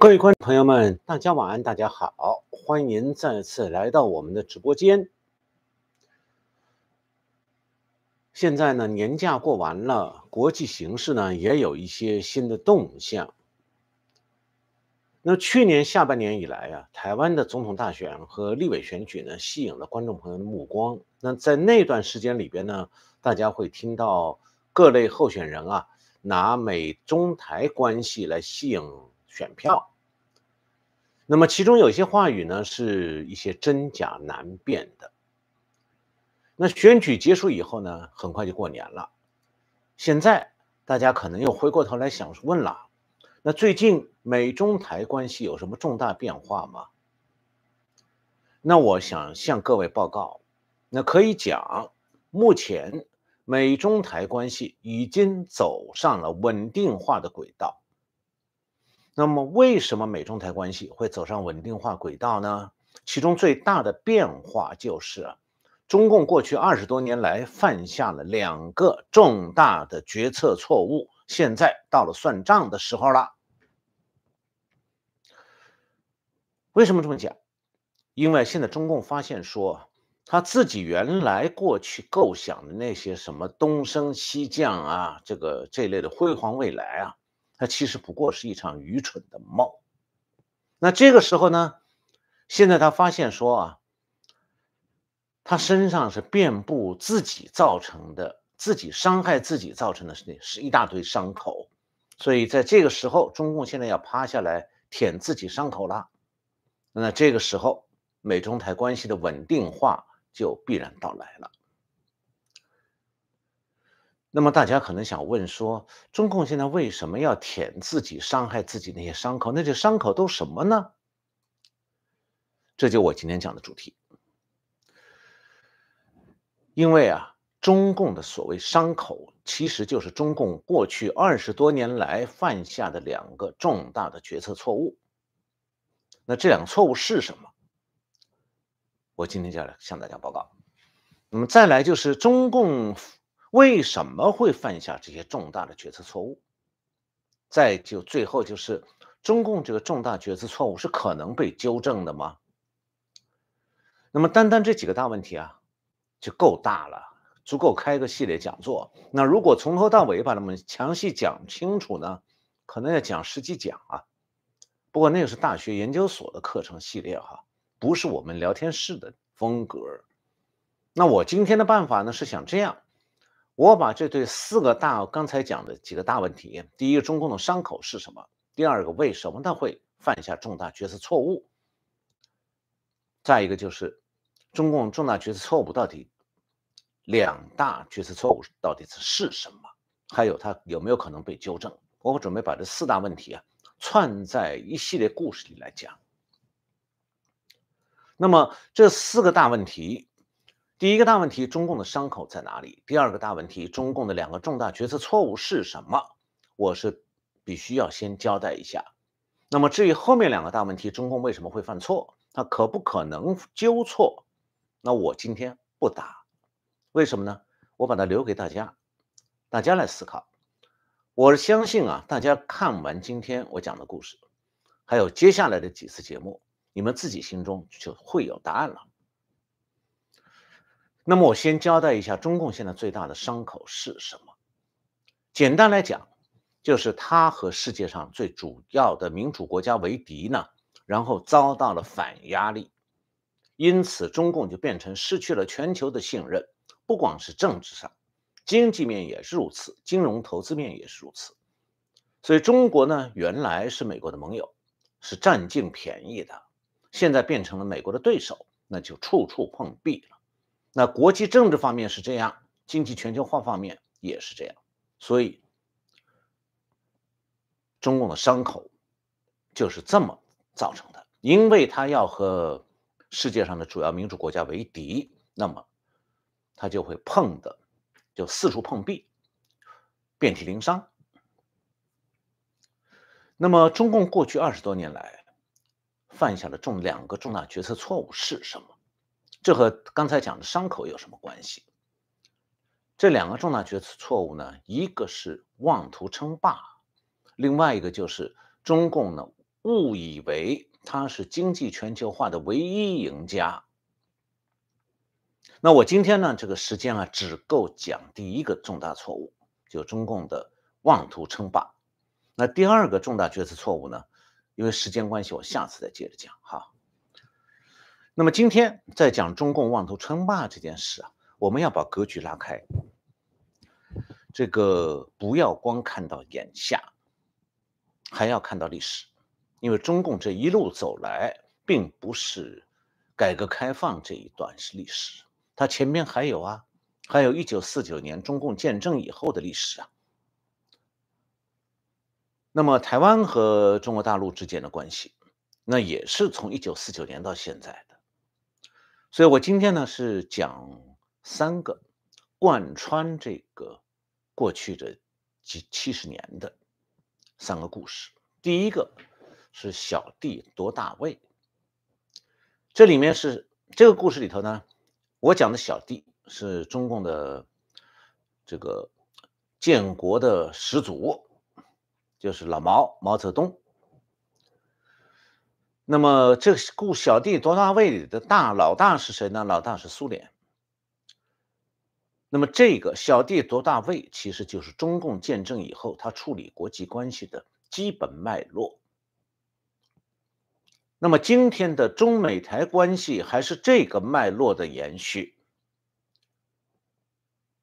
各位观众朋友们，大家晚安，大家好，欢迎再次来到我们的直播间。现在呢，年假过完了，国际形势呢也有一些新的动向。那去年下半年以来啊，台湾的总统大选和立委选举呢，吸引了观众朋友的目光。那在那段时间里边呢，大家会听到各类候选人啊，拿美中台关系来吸引选票。那么其中有些话语呢，是一些真假难辨的。那选举结束以后呢，很快就过年了。现在大家可能又回过头来想问了，那最近美中台关系有什么重大变化吗？那我想向各位报告，那可以讲，目前美中台关系已经走上了稳定化的轨道。那么，为什么美中台关系会走上稳定化轨道呢？其中最大的变化就是，中共过去二十多年来犯下了两个重大的决策错误，现在到了算账的时候了。为什么这么讲？因为现在中共发现说，他自己原来过去构想的那些什么东升西降啊，这个这类的辉煌未来啊。他其实不过是一场愚蠢的梦。那这个时候呢？现在他发现说啊，他身上是遍布自己造成的、自己伤害自己造成的，是是一大堆伤口。所以在这个时候，中共现在要趴下来舔自己伤口了。那这个时候，美中台关系的稳定化就必然到来了。那么大家可能想问说，中共现在为什么要舔自己、伤害自己那些伤口？那些伤口都什么呢？这就我今天讲的主题。因为啊，中共的所谓伤口，其实就是中共过去二十多年来犯下的两个重大的决策错误。那这两个错误是什么？我今天就要来向大家报告。那么再来就是中共。为什么会犯下这些重大的决策错误？再就最后就是中共这个重大决策错误是可能被纠正的吗？那么单单这几个大问题啊，就够大了，足够开个系列讲座。那如果从头到尾把它们详细讲清楚呢，可能要讲十几讲啊。不过那个是大学研究所的课程系列哈，不是我们聊天室的风格。那我今天的办法呢是想这样。我把这对四个大刚才讲的几个大问题：第一个，中共的伤口是什么？第二个，为什么它会犯下重大决策错误？再一个就是，中共重大决策错误到底两大决策错误到底是是什么？还有它有没有可能被纠正？我准备把这四大问题啊串在一系列故事里来讲。那么这四个大问题。第一个大问题，中共的伤口在哪里？第二个大问题，中共的两个重大决策错误是什么？我是必须要先交代一下。那么至于后面两个大问题，中共为什么会犯错？他可不可能纠错？那我今天不答，为什么呢？我把它留给大家，大家来思考。我相信啊，大家看完今天我讲的故事，还有接下来的几次节目，你们自己心中就会有答案了。那么我先交代一下，中共现在最大的伤口是什么？简单来讲，就是它和世界上最主要的民主国家为敌呢，然后遭到了反压力，因此中共就变成失去了全球的信任，不光是政治上，经济面也是如此，金融投资面也是如此。所以中国呢，原来是美国的盟友，是占尽便宜的，现在变成了美国的对手，那就处处碰壁。那国际政治方面是这样，经济全球化方面也是这样，所以中共的伤口就是这么造成的。因为他要和世界上的主要民主国家为敌，那么他就会碰的，就四处碰壁，遍体鳞伤。那么中共过去二十多年来犯下的重两个重大决策错误是什么？这和刚才讲的伤口有什么关系？这两个重大决策错误呢？一个是妄图称霸，另外一个就是中共呢误以为它是经济全球化的唯一赢家。那我今天呢这个时间啊只够讲第一个重大错误，就中共的妄图称霸。那第二个重大决策错误呢？因为时间关系，我下次再接着讲哈。那么今天在讲中共妄图称霸这件事啊，我们要把格局拉开，这个不要光看到眼下，还要看到历史，因为中共这一路走来，并不是改革开放这一段是历史，它前面还有啊，还有一九四九年中共建政以后的历史啊。那么台湾和中国大陆之间的关系，那也是从一九四九年到现在。所以，我今天呢是讲三个贯穿这个过去的几七十年的三个故事。第一个是小弟夺大位，这里面是这个故事里头呢，我讲的小弟是中共的这个建国的始祖，就是老毛毛泽东。那么这故小弟多大位里的大老大是谁呢？老大是苏联。那么这个小弟多大位，其实就是中共建政以后，他处理国际关系的基本脉络。那么今天的中美台关系还是这个脉络的延续。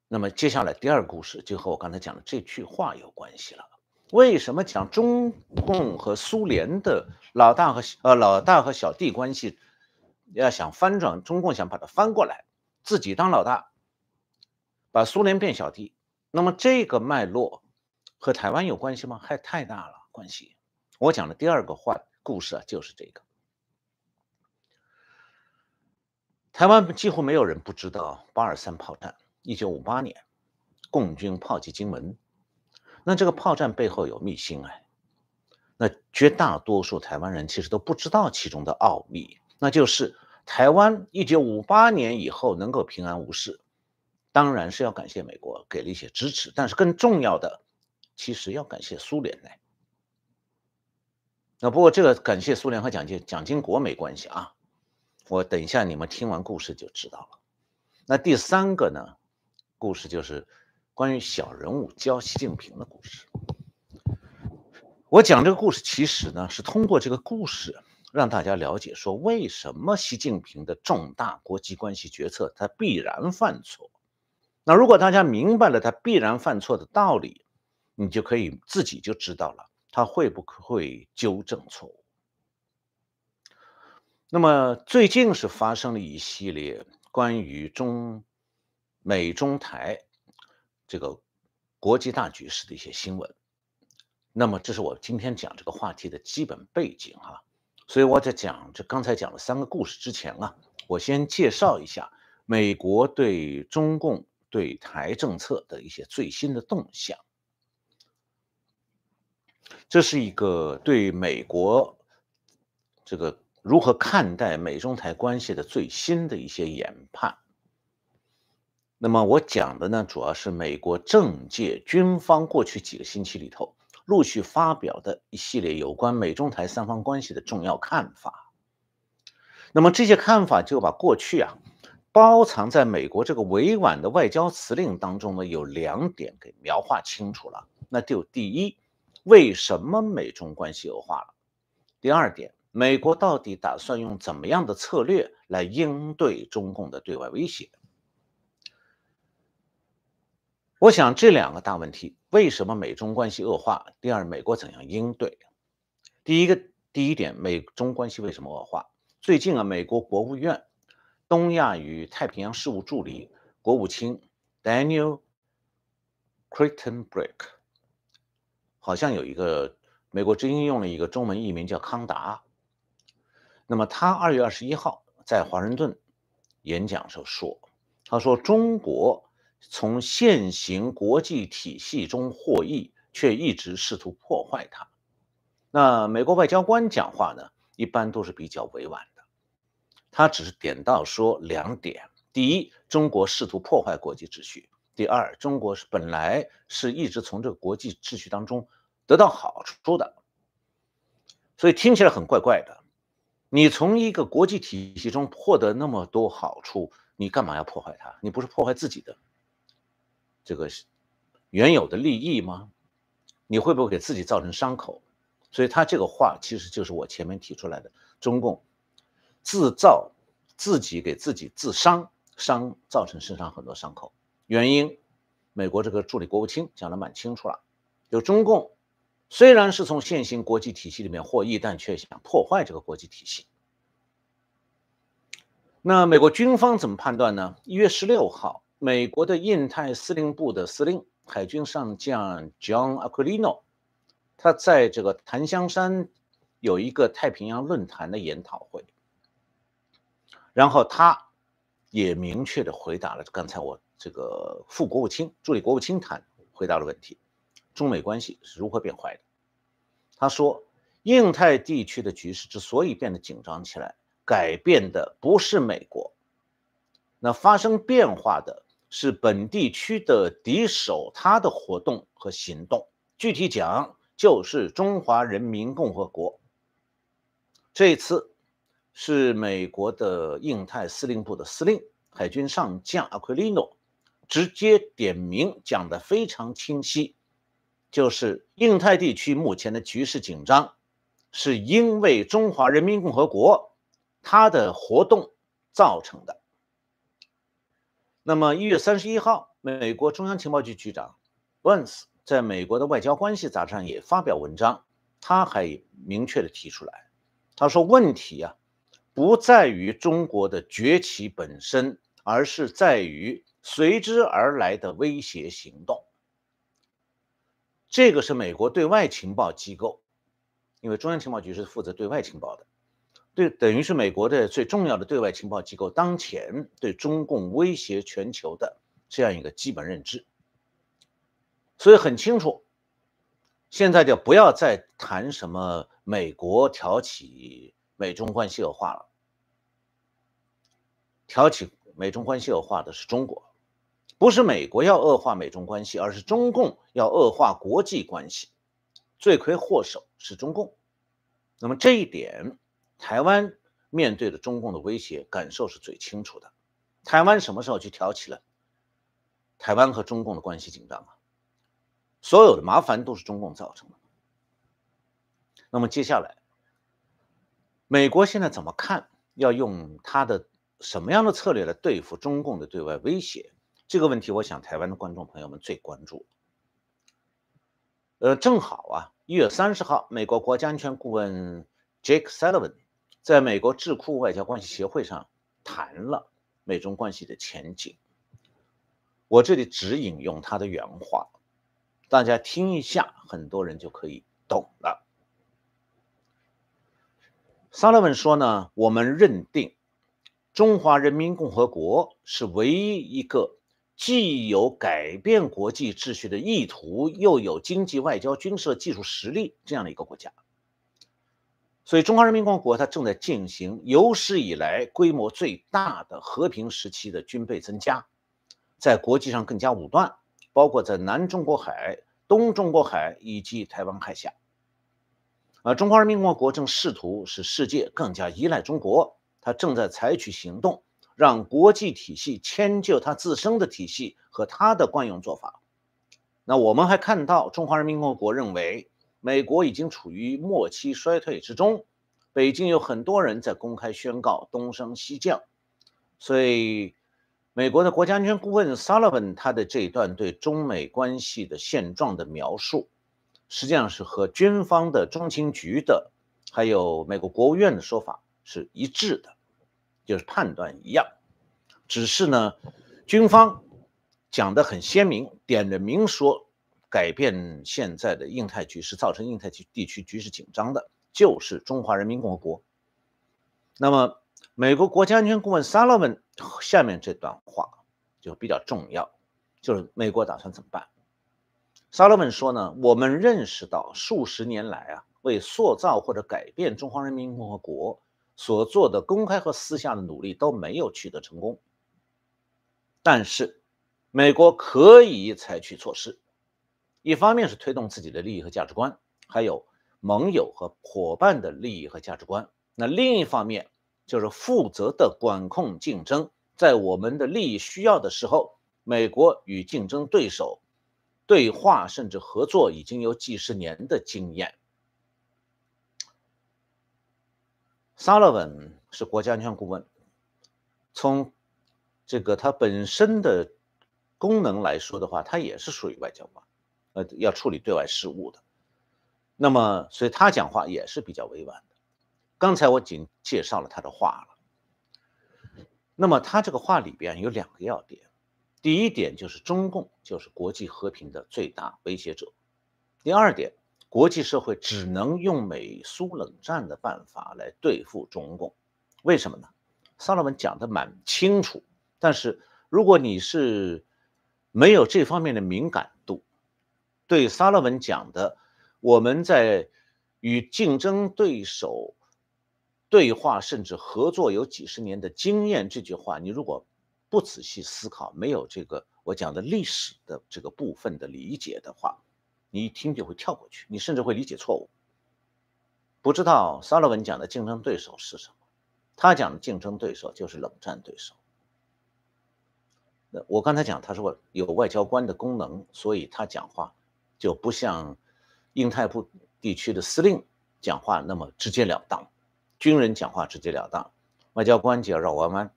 那么接下来第二故事就和我刚才讲的这句话有关系了。为什么讲中共和苏联的老大和呃老大和小弟关系，要想翻转中共想把它翻过来，自己当老大，把苏联变小弟？那么这个脉络和台湾有关系吗？还太大了关系。我讲的第二个话故事啊，就是这个。台湾几乎没有人不知道八二三炮战，一九五八年，共军炮击金门。那这个炮战背后有秘辛哎，那绝大多数台湾人其实都不知道其中的奥秘，那就是台湾一九五八年以后能够平安无事，当然是要感谢美国给了一些支持，但是更重要的其实要感谢苏联呢。那不过这个感谢苏联和蒋介蒋经国没关系啊，我等一下你们听完故事就知道了。那第三个呢，故事就是。关于小人物教习近平的故事，我讲这个故事，其实呢是通过这个故事让大家了解，说为什么习近平的重大国际关系决策他必然犯错。那如果大家明白了他必然犯错的道理，你就可以自己就知道了他会不会纠正错误。那么最近是发生了一系列关于中美中台。这个国际大局势的一些新闻，那么这是我今天讲这个话题的基本背景哈。所以我在讲这刚才讲了三个故事之前啊，我先介绍一下美国对中共对台政策的一些最新的动向。这是一个对美国这个如何看待美中台关系的最新的一些研判。那么我讲的呢，主要是美国政界、军方过去几个星期里头陆续发表的一系列有关美中台三方关系的重要看法。那么这些看法就把过去啊包藏在美国这个委婉的外交辞令当中呢，有两点给描画清楚了。那就第一，为什么美中关系恶化了？第二点，美国到底打算用怎么样的策略来应对中共的对外威胁？我想这两个大问题，为什么美中关系恶化？第二，美国怎样应对？第一个，第一点，美中关系为什么恶化？最近啊，美国国务院东亚与太平洋事务助理国务卿 Daniel c r i t e n b r i n k 好像有一个美国之音用了一个中文译名叫康达。那么他二月二十一号在华盛顿演讲时候说，他说中国。从现行国际体系中获益，却一直试图破坏它。那美国外交官讲话呢？一般都是比较委婉的，他只是点到说两点：第一，中国试图破坏国际秩序；第二，中国是本来是一直从这个国际秩序当中得到好处的。所以听起来很怪怪的。你从一个国际体系中获得那么多好处，你干嘛要破坏它？你不是破坏自己的？这个原有的利益吗？你会不会给自己造成伤口？所以他这个话其实就是我前面提出来的：中共自造自己给自己自伤，伤造成身上很多伤口。原因，美国这个助理国务卿讲的蛮清楚了，就中共虽然是从现行国际体系里面获益，但却想破坏这个国际体系。那美国军方怎么判断呢？一月十六号。美国的印太司令部的司令海军上将 John Aquilino，他在这个檀香山有一个太平洋论坛的研讨会，然后他也明确的回答了刚才我这个副国务卿助理国务卿谈回答的问题：中美关系是如何变坏的？他说，印太地区的局势之所以变得紧张起来，改变的不是美国，那发生变化的。是本地区的敌手，他的活动和行动，具体讲就是中华人民共和国。这一次是美国的印太司令部的司令海军上将阿奎利诺直接点名讲的非常清晰，就是印太地区目前的局势紧张，是因为中华人民共和国他的活动造成的。那么一月三十一号，美国中央情报局局长 w i n s 在美国的外交关系杂志上也发表文章，他还明确的提出来，他说问题啊，不在于中国的崛起本身，而是在于随之而来的威胁行动。这个是美国对外情报机构，因为中央情报局是负责对外情报的。对，等于是美国的最重要的对外情报机构当前对中共威胁全球的这样一个基本认知，所以很清楚，现在就不要再谈什么美国挑起美中关系恶化了，挑起美中关系恶化的是中国，不是美国要恶化美中关系，而是中共要恶化国际关系，罪魁祸首是中共。那么这一点。台湾面对的中共的威胁，感受是最清楚的。台湾什么时候去挑起了台湾和中共的关系紧张啊？所有的麻烦都是中共造成的。那么接下来，美国现在怎么看？要用他的什么样的策略来对付中共的对外威胁？这个问题，我想台湾的观众朋友们最关注。呃，正好啊，一月三十号，美国国家安全顾问 Jake Sullivan。在美国智库外交关系协会上谈了美中关系的前景，我这里只引用他的原话，大家听一下，很多人就可以懂了。萨勒文说呢，我们认定中华人民共和国是唯一一个既有改变国际秩序的意图，又有经济、外交、军事、技术实力这样的一个国家。所以，中华人民共和国它正在进行有史以来规模最大的和平时期的军备增加，在国际上更加武断，包括在南中国海、东中国海以及台湾海峡。啊，中华人民共和国正试图使世界更加依赖中国，它正在采取行动，让国际体系迁就它自身的体系和它的惯用做法。那我们还看到，中华人民共和国认为。美国已经处于末期衰退之中，北京有很多人在公开宣告东升西降，所以美国的国家安全顾问萨 a 文他的这一段对中美关系的现状的描述，实际上是和军方的中情局的，还有美国国务院的说法是一致的，就是判断一样，只是呢，军方讲的很鲜明，点着名说。改变现在的印太局势，造成印太局地区局势紧张的，就是中华人民共和国。那么，美国国家安全顾问萨勒文下面这段话就比较重要，就是美国打算怎么办？萨勒文说呢，我们认识到数十年来啊，为塑造或者改变中华人民共和国所做的公开和私下的努力都没有取得成功，但是美国可以采取措施。一方面是推动自己的利益和价值观，还有盟友和伙伴的利益和价值观。那另一方面就是负责的管控竞争，在我们的利益需要的时候，美国与竞争对手对话甚至合作已经有几十年的经验。萨勒文是国家安全顾问，从这个他本身的功能来说的话，他也是属于外交官。呃，要处理对外事务的，那么所以他讲话也是比较委婉的。刚才我仅介绍了他的话了。那么他这个话里边有两个要点，第一点就是中共就是国际和平的最大威胁者；第二点，国际社会只能用美苏冷战的办法来对付中共。为什么呢？萨勒文讲的蛮清楚，但是如果你是没有这方面的敏感。对萨勒文讲的，我们在与竞争对手对话甚至合作有几十年的经验这句话，你如果不仔细思考，没有这个我讲的历史的这个部分的理解的话，你一听就会跳过去，你甚至会理解错误。不知道萨勒文讲的竞争对手是什么？他讲的竞争对手就是冷战对手。那我刚才讲，他说有外交官的功能，所以他讲话。就不像英泰部地区的司令讲话那么直截了当，军人讲话直截了当，外交官就要绕弯弯。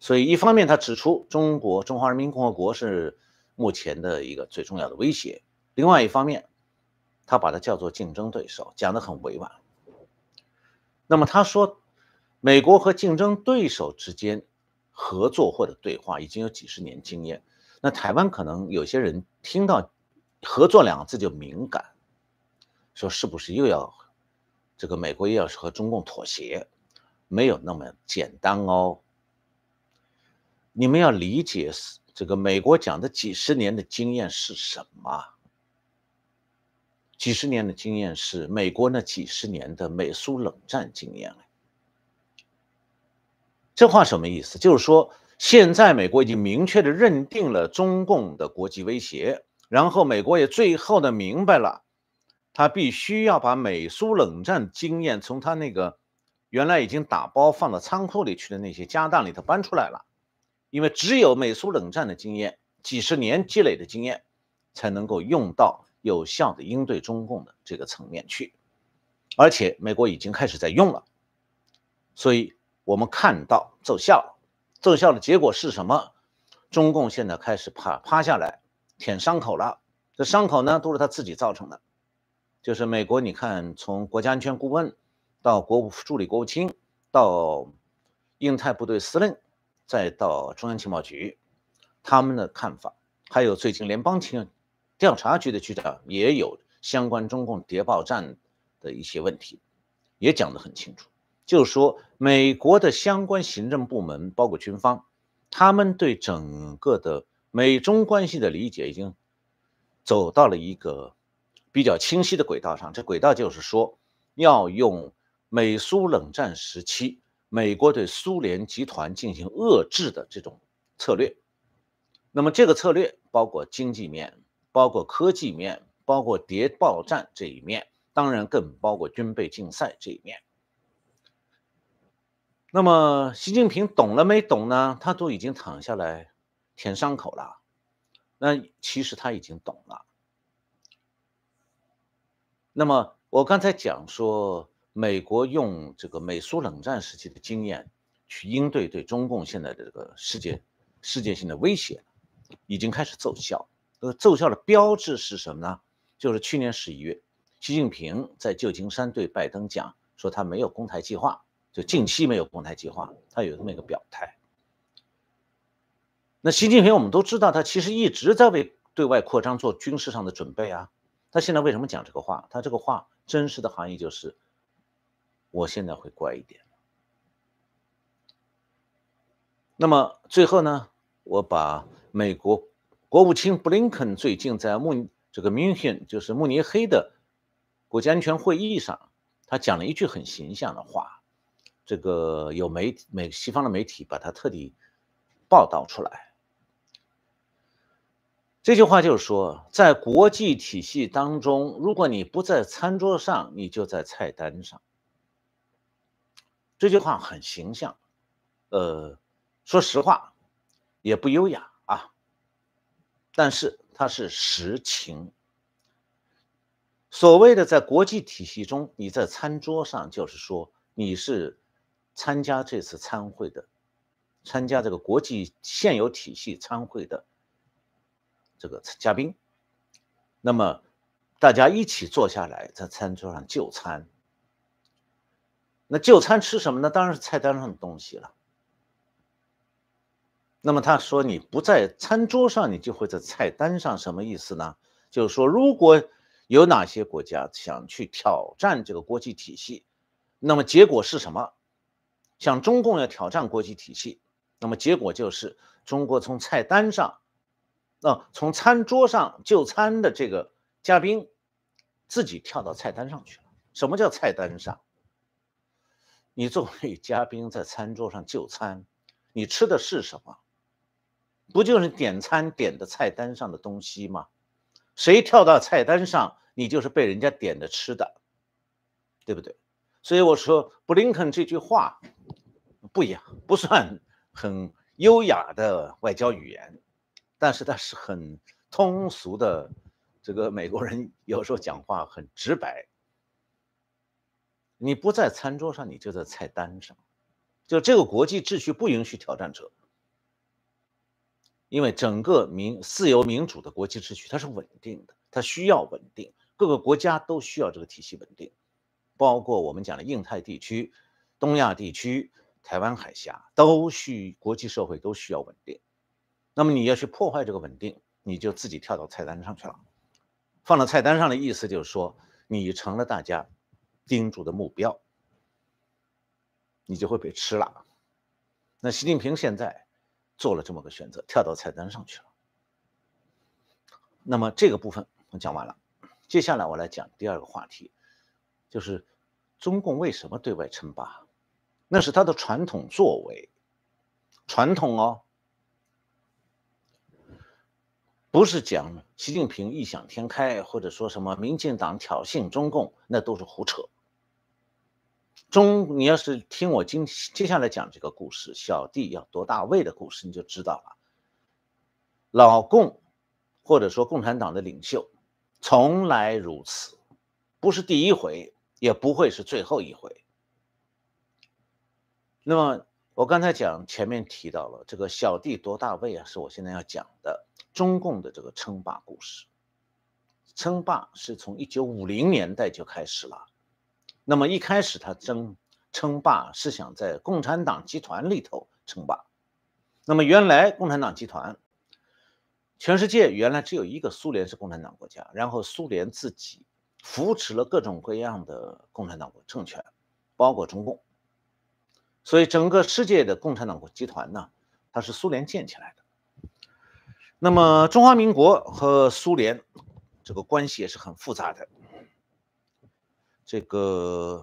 所以，一方面他指出中国中华人民共和国是目前的一个最重要的威胁，另外一方面，他把它叫做竞争对手，讲的很委婉。那么他说，美国和竞争对手之间合作或者对话已经有几十年经验。那台湾可能有些人听到。合作两个字就敏感，说是不是又要这个美国又要和中共妥协？没有那么简单哦。你们要理解这个美国讲的几十年的经验是什么？几十年的经验是美国那几十年的美苏冷战经验。这话什么意思？就是说，现在美国已经明确的认定了中共的国际威胁。然后美国也最后的明白了，他必须要把美苏冷战经验从他那个原来已经打包放到仓库里去的那些家当里头搬出来了，因为只有美苏冷战的经验，几十年积累的经验，才能够用到有效的应对中共的这个层面去，而且美国已经开始在用了，所以我们看到奏效，奏效的结果是什么？中共现在开始趴趴下来。舔伤口了，这伤口呢都是他自己造成的。就是美国，你看，从国家安全顾问到国务助理国务卿，到印太部队司令，再到中央情报局，他们的看法，还有最近联邦情调查局的局长，也有相关中共谍报站的一些问题，也讲得很清楚。就是说，美国的相关行政部门，包括军方，他们对整个的。美中关系的理解已经走到了一个比较清晰的轨道上，这轨道就是说要用美苏冷战时期美国对苏联集团进行遏制的这种策略。那么这个策略包括经济面，包括科技面，包括谍报战这一面，当然更包括军备竞赛这一面。那么习近平懂了没懂呢？他都已经躺下来。舔伤口了，那其实他已经懂了。那么我刚才讲说，美国用这个美苏冷战时期的经验去应对对中共现在的这个世界世界性的威胁，已经开始奏效。那奏效的标志是什么呢？就是去年十一月，习近平在旧金山对拜登讲说，他没有公台计划，就近期没有公台计划，他有这么一个表态。那习近平，我们都知道，他其实一直在为对外扩张做军事上的准备啊。他现在为什么讲这个话？他这个话真实的含义就是，我现在会乖一点。那么最后呢，我把美国国务卿布林肯最近在慕这个慕 n 就是慕尼黑的国家安全会议上，他讲了一句很形象的话，这个有媒美西方的媒体把它特地报道出来。这句话就是说，在国际体系当中，如果你不在餐桌上，你就在菜单上。这句话很形象，呃，说实话也不优雅啊，但是它是实情。所谓的在国际体系中，你在餐桌上，就是说你是参加这次参会的，参加这个国际现有体系参会的。这个嘉宾，那么大家一起坐下来在餐桌上就餐。那就餐吃什么呢？当然是菜单上的东西了。那么他说：“你不在餐桌上，你就会在菜单上。”什么意思呢？就是说，如果有哪些国家想去挑战这个国际体系，那么结果是什么？像中共要挑战国际体系，那么结果就是中国从菜单上。那从餐桌上就餐的这个嘉宾，自己跳到菜单上去了。什么叫菜单上？你作为嘉宾在餐桌上就餐，你吃的是什么？不就是点餐点的菜单上的东西吗？谁跳到菜单上，你就是被人家点着吃的，对不对？所以我说布林肯这句话不雅，不算很优雅的外交语言。但是他是很通俗的，这个美国人有时候讲话很直白。你不在餐桌上，你就在菜单上。就这个国际秩序不允许挑战者，因为整个民自由民主的国际秩序它是稳定的，它需要稳定，各个国家都需要这个体系稳定，包括我们讲的印太地区、东亚地区、台湾海峡，都需国际社会都需要稳定。那么你要去破坏这个稳定，你就自己跳到菜单上去了。放到菜单上的意思就是说，你成了大家盯住的目标，你就会被吃了。那习近平现在做了这么个选择，跳到菜单上去了。那么这个部分我讲完了，接下来我来讲第二个话题，就是中共为什么对外称霸？那是他的传统作为，传统哦。不是讲习近平异想天开，或者说什么民进党挑衅中共，那都是胡扯。中，你要是听我今接下来讲这个故事，小弟要夺大位的故事，你就知道了。老共，或者说共产党的领袖，从来如此，不是第一回，也不会是最后一回。那么我刚才讲前面提到了这个小弟夺大位啊，是我现在要讲的。中共的这个称霸故事，称霸是从一九五零年代就开始了。那么一开始，他争称霸是想在共产党集团里头称霸。那么原来共产党集团，全世界原来只有一个苏联是共产党国家，然后苏联自己扶持了各种各样的共产党政权，包括中共。所以整个世界的共产党集团呢，它是苏联建起来的。那么，中华民国和苏联这个关系也是很复杂的。这个，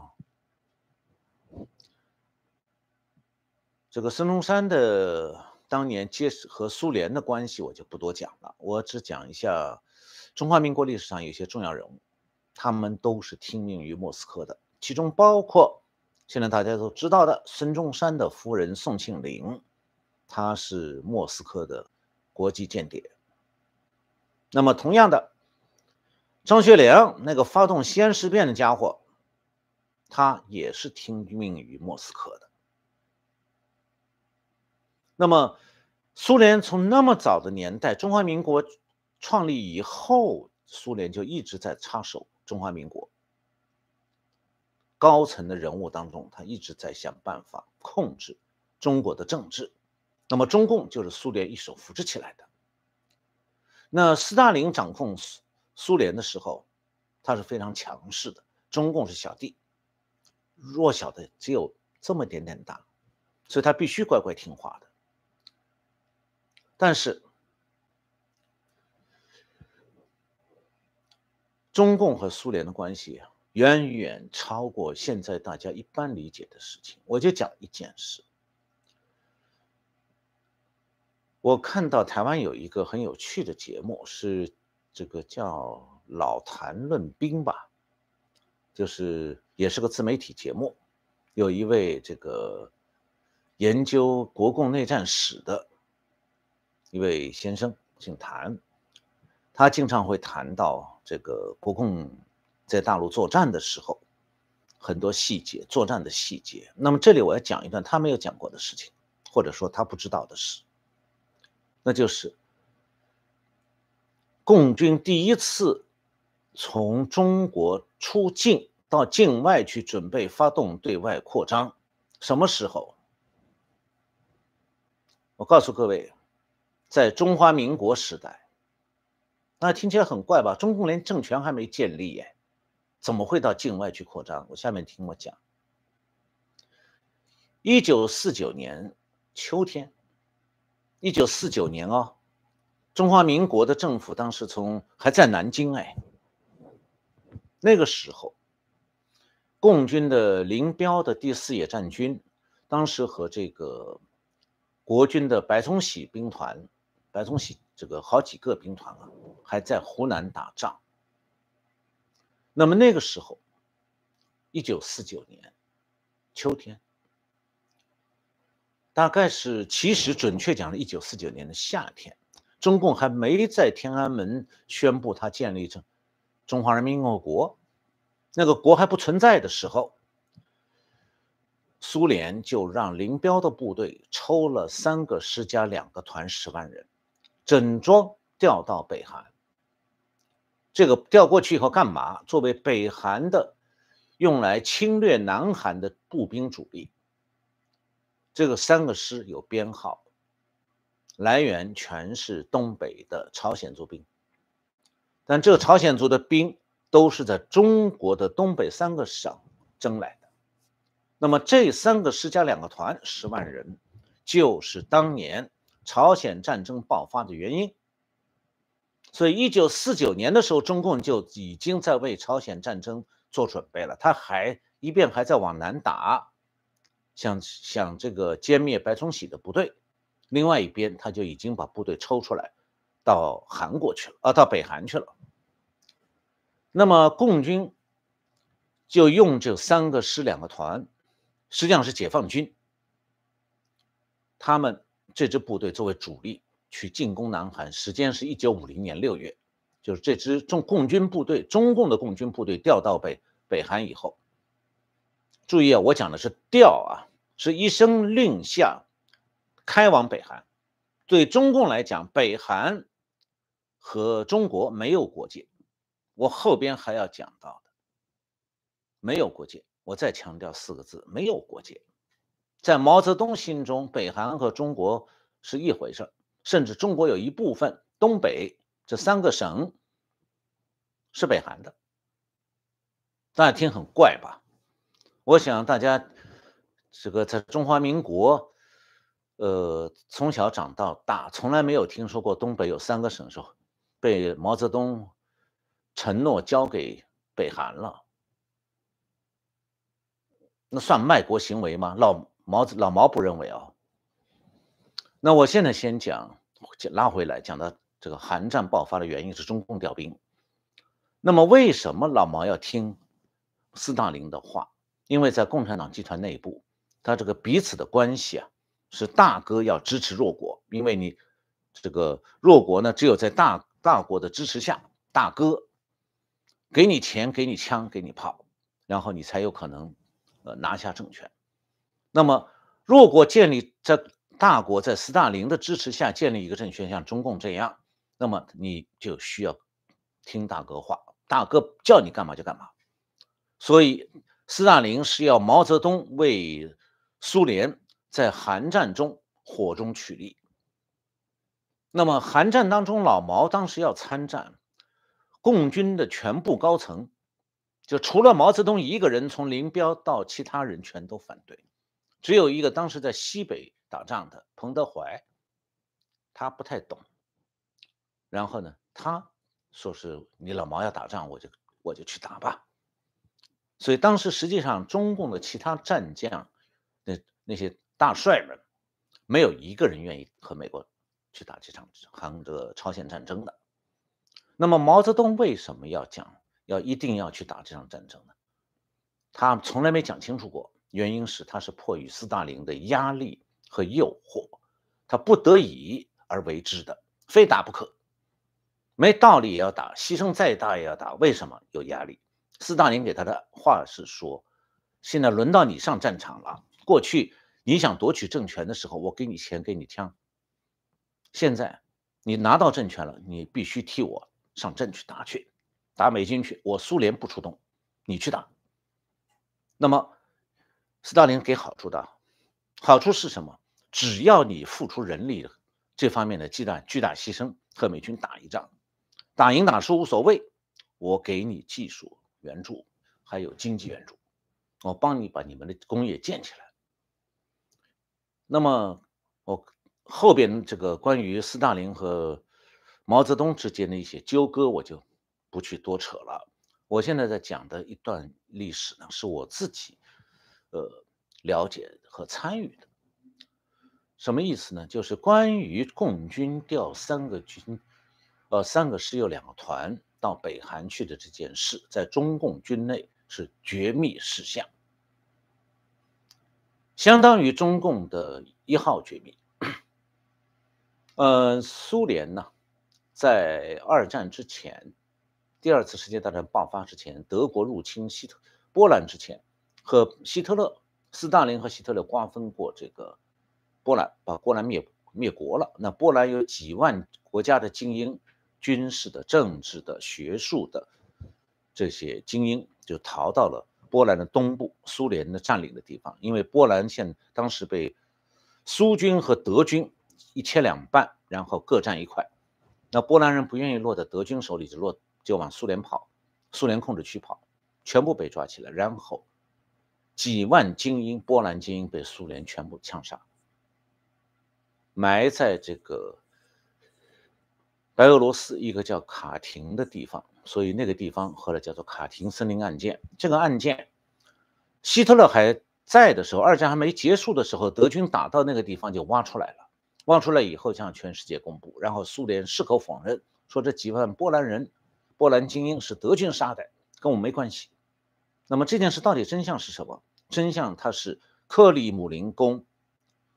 这个孙中山的当年结和苏联的关系，我就不多讲了。我只讲一下中华民国历史上有些重要人物，他们都是听命于莫斯科的，其中包括现在大家都知道的孙中山的夫人宋庆龄，她是莫斯科的。国际间谍。那么，同样的，张学良那个发动西安事变的家伙，他也是听命于莫斯科的。那么，苏联从那么早的年代，中华民国创立以后，苏联就一直在插手中华民国高层的人物当中，他一直在想办法控制中国的政治。那么，中共就是苏联一手扶植起来的。那斯大林掌控苏苏联的时候，他是非常强势的，中共是小弟，弱小的只有这么点点大，所以他必须乖乖听话的。但是，中共和苏联的关系远远超过现在大家一般理解的事情，我就讲一件事。我看到台湾有一个很有趣的节目，是这个叫“老谭论兵”吧，就是也是个自媒体节目。有一位这个研究国共内战史的一位先生，姓谭，他经常会谈到这个国共在大陆作战的时候很多细节，作战的细节。那么这里我要讲一段他没有讲过的事情，或者说他不知道的事。那就是，共军第一次从中国出境到境外去准备发动对外扩张，什么时候？我告诉各位，在中华民国时代。那听起来很怪吧？中共连政权还没建立耶，怎么会到境外去扩张？我下面听我讲。一九四九年秋天。一九四九年哦，中华民国的政府当时从还在南京哎，那个时候，共军的林彪的第四野战军，当时和这个国军的白崇禧兵团，白崇禧这个好几个兵团啊，还在湖南打仗。那么那个时候，一九四九年秋天。大概是，其实准确讲，是一九四九年的夏天，中共还没在天安门宣布他建立成中华人民共和国，那个国还不存在的时候，苏联就让林彪的部队抽了三个师加两个团，十万人，整装调到北韩。这个调过去以后干嘛？作为北韩的，用来侵略南韩的步兵主力。这个三个师有编号，来源全是东北的朝鲜族兵，但这个朝鲜族的兵都是在中国的东北三个省征来的。那么这三个师加两个团十万人，就是当年朝鲜战争爆发的原因。所以，一九四九年的时候，中共就已经在为朝鲜战争做准备了。他还一边还在往南打。想想这个歼灭白崇禧的部队，另外一边他就已经把部队抽出来，到韩国去了，啊，到北韩去了。那么共军就用这三个师两个团，实际上是解放军，他们这支部队作为主力去进攻南韩，时间是一九五零年六月，就是这支中共军部队，中共的共军部队调到北北韩以后，注意啊，我讲的是调啊。是一声令下，开往北韩。对中共来讲，北韩和中国没有国界。我后边还要讲到的，没有国界。我再强调四个字：没有国界。在毛泽东心中，北韩和中国是一回事儿。甚至中国有一部分东北这三个省是北韩的。大家听很怪吧？我想大家。这个在中华民国，呃，从小长到大，从来没有听说过东北有三个省，说被毛泽东承诺交给北韩了，那算卖国行为吗？老毛老毛不认为啊。那我现在先讲，拉回来讲到这个韩战爆发的原因是中共调兵，那么为什么老毛要听斯大林的话？因为在共产党集团内部。他这个彼此的关系啊，是大哥要支持弱国，因为你这个弱国呢，只有在大大国的支持下，大哥给你钱，给你枪，给你炮，然后你才有可能呃拿下政权。那么弱国建立在大国在斯大林的支持下建立一个政权，像中共这样，那么你就需要听大哥话，大哥叫你干嘛就干嘛。所以斯大林是要毛泽东为。苏联在韩战中火中取栗。那么，韩战当中，老毛当时要参战，共军的全部高层，就除了毛泽东一个人，从林彪到其他人全都反对。只有一个当时在西北打仗的彭德怀，他不太懂。然后呢，他说是：“你老毛要打仗，我就我就去打吧。”所以当时实际上，中共的其他战将。那些大帅们，没有一个人愿意和美国去打这场韩德朝鲜战争的。那么毛泽东为什么要讲，要一定要去打这场战争呢？他从来没讲清楚过。原因是他是迫于斯大林的压力和诱惑，他不得已而为之的，非打不可，没道理也要打，牺牲再大也要打。为什么有压力？斯大林给他的话是说：“现在轮到你上战场了。”过去你想夺取政权的时候，我给你钱，给你枪。现在你拿到政权了，你必须替我上阵去打去，打美军去。我苏联不出动，你去打。那么斯大林给好处的，好处是什么？只要你付出人力这方面的巨大巨大牺牲，和美军打一仗，打赢打输无所谓，我给你技术援助，还有经济援助，我帮你把你们的工业建起来。那么，我后边这个关于斯大林和毛泽东之间的一些纠葛，我就不去多扯了。我现在在讲的一段历史呢，是我自己呃了解和参与的。什么意思呢？就是关于共军调三个军，呃，三个师又两个团到北韩去的这件事，在中共军内是绝密事项。相当于中共的一号绝密。呃，苏联呢，在二战之前，第二次世界大战爆发之前，德国入侵希特波兰之前，和希特勒、斯大林和希特勒瓜分过这个波兰，把波兰灭灭国了。那波兰有几万国家的精英、军事的、政治的、学术的这些精英，就逃到了。波兰的东部，苏联的占领的地方，因为波兰现当时被苏军和德军一切两半，然后各占一块。那波兰人不愿意落在德军手里，就落就往苏联跑，苏联控制区跑，全部被抓起来，然后几万精英波兰精英被苏联全部枪杀，埋在这个白俄罗斯一个叫卡廷的地方。所以那个地方后来叫做卡廷森林案件。这个案件，希特勒还在的时候，二战还没结束的时候，德军打到那个地方就挖出来了。挖出来以后向全世界公布，然后苏联矢口否认，说这几万波兰人、波兰精英是德军杀的，跟我没关系。那么这件事到底真相是什么？真相它是克里姆林宫，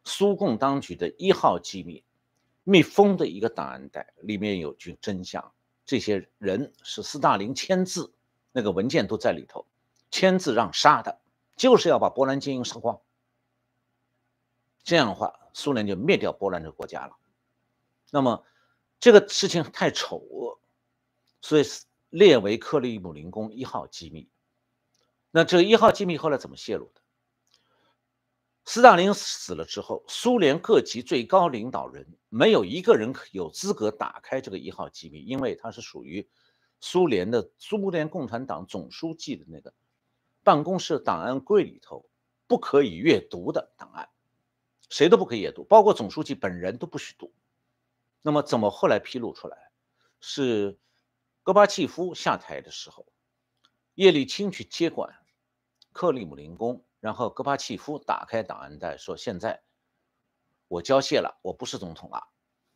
苏共当局的一号机密，密封的一个档案袋，里面有句真相。这些人是斯大林签字，那个文件都在里头，签字让杀的，就是要把波兰精英杀光。这样的话，苏联就灭掉波兰这个国家了。那么这个事情太丑恶，所以列为克里姆林宫一号机密。那这个一号机密后来怎么泄露的？斯大林死了之后，苏联各级最高领导人没有一个人有资格打开这个一号机密，因为它是属于苏联的苏联共产党总书记的那个办公室档案柜里头不可以阅读的档案，谁都不可以阅读，包括总书记本人都不许读。那么，怎么后来披露出来？是戈巴契夫下台的时候，叶利钦去接管克里姆林宫。然后戈巴契夫打开档案袋说：“现在我交卸了，我不是总统了。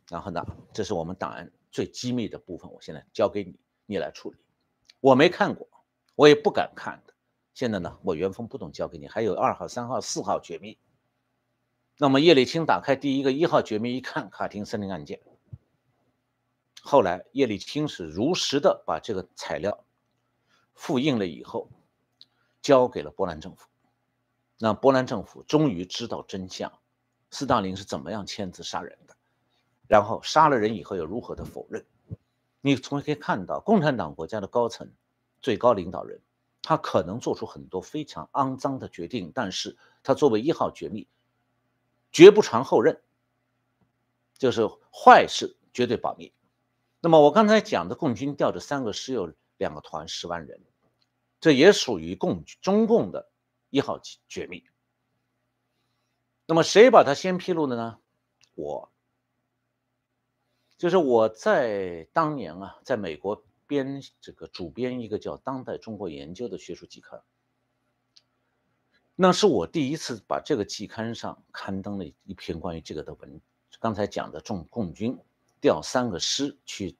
然后呢，这是我们档案最机密的部分，我现在交给你，你来处理。我没看过，我也不敢看的。现在呢，我原封不动交给你。还有二号、三号、四号绝密。那么叶利钦打开第一个一号绝密一看，卡廷森林案件。后来叶利钦是如实的把这个材料复印了以后，交给了波兰政府。”那波兰政府终于知道真相，斯大林是怎么样签字杀人的，然后杀了人以后又如何的否认？你从可以看到，共产党国家的高层最高领导人，他可能做出很多非常肮脏的决定，但是他作为一号绝密，绝不传后任，就是坏事绝对保密。那么我刚才讲的，共军调的三个师有两个团十万人，这也属于共中共的。一号绝密。那么谁把它先披露的呢？我，就是我在当年啊，在美国编这个主编一个叫《当代中国研究》的学术期刊，那是我第一次把这个期刊上刊登了一篇关于这个的文，刚才讲的众共军调三个师去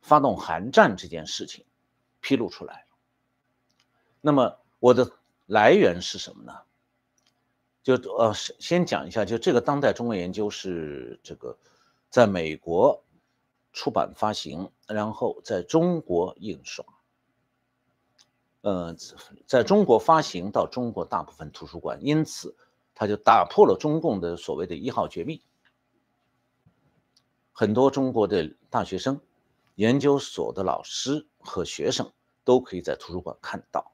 发动韩战这件事情披露出来那么我的。来源是什么呢？就呃，先讲一下，就这个当代中国研究是这个在美国出版发行，然后在中国印刷，呃，在中国发行到中国大部分图书馆，因此它就打破了中共的所谓的一号绝密，很多中国的大学生、研究所的老师和学生都可以在图书馆看到。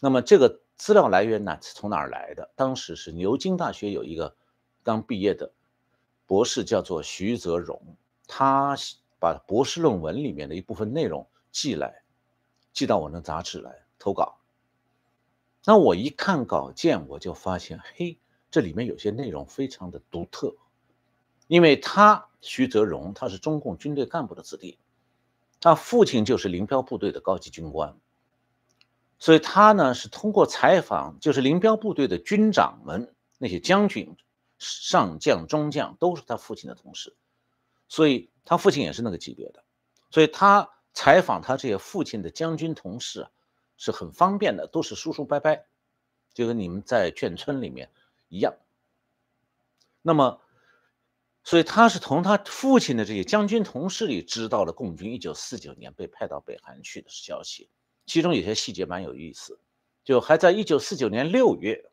那么这个。资料来源呢是从哪儿来的？当时是牛津大学有一个刚毕业的博士，叫做徐泽荣，他把博士论文里面的一部分内容寄来，寄到我的杂志来投稿。那我一看稿件，我就发现，嘿，这里面有些内容非常的独特，因为他徐泽荣他是中共军队干部的子弟，他父亲就是林彪部队的高级军官。所以他呢是通过采访，就是林彪部队的军长们那些将军、上将、中将，都是他父亲的同事，所以他父亲也是那个级别的，所以他采访他这些父亲的将军同事是很方便的，都是叔叔伯伯，就跟你们在眷村里面一样。那么，所以他是从他父亲的这些将军同事里知道了共军一九四九年被派到北韩去的消息。其中有些细节蛮有意思，就还在一九四九年六月，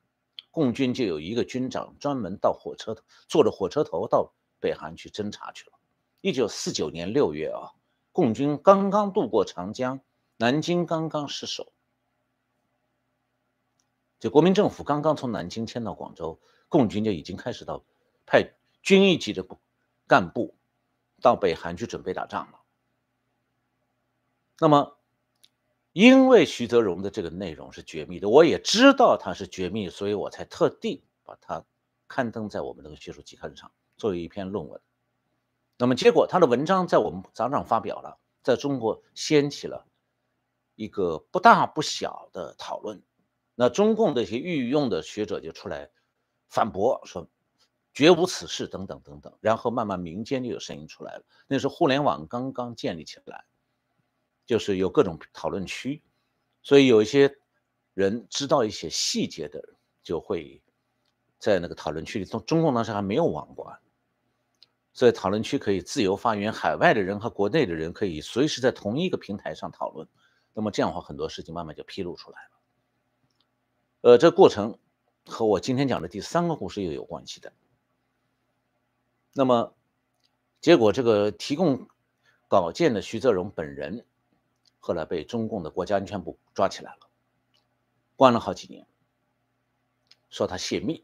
共军就有一个军长专门到火车头坐着火车头到北韩去侦察去了。一九四九年六月啊，共军刚刚渡过长江，南京刚刚失守，就国民政府刚刚从南京迁到广州，共军就已经开始到派军一级的干部到北韩去准备打仗了。那么。因为徐泽荣的这个内容是绝密的，我也知道他是绝密，所以我才特地把它刊登在我们那个学术期刊上，作为一篇论文。那么结果他的文章在我们杂志上发表了，在中国掀起了一个不大不小的讨论。那中共的一些御用的学者就出来反驳说，绝无此事等等等等。然后慢慢民间就有声音出来了，那是互联网刚刚建立起来。就是有各种讨论区，所以有一些人知道一些细节的，就会在那个讨论区里。中中共当时还没有网关，所以讨论区可以自由发言，海外的人和国内的人可以随时在同一个平台上讨论。那么这样的话，很多事情慢慢就披露出来了。呃，这过程和我今天讲的第三个故事又有关系的。那么结果，这个提供稿件的徐泽荣本人。后来被中共的国家安全部抓起来了，关了好几年，说他泄密。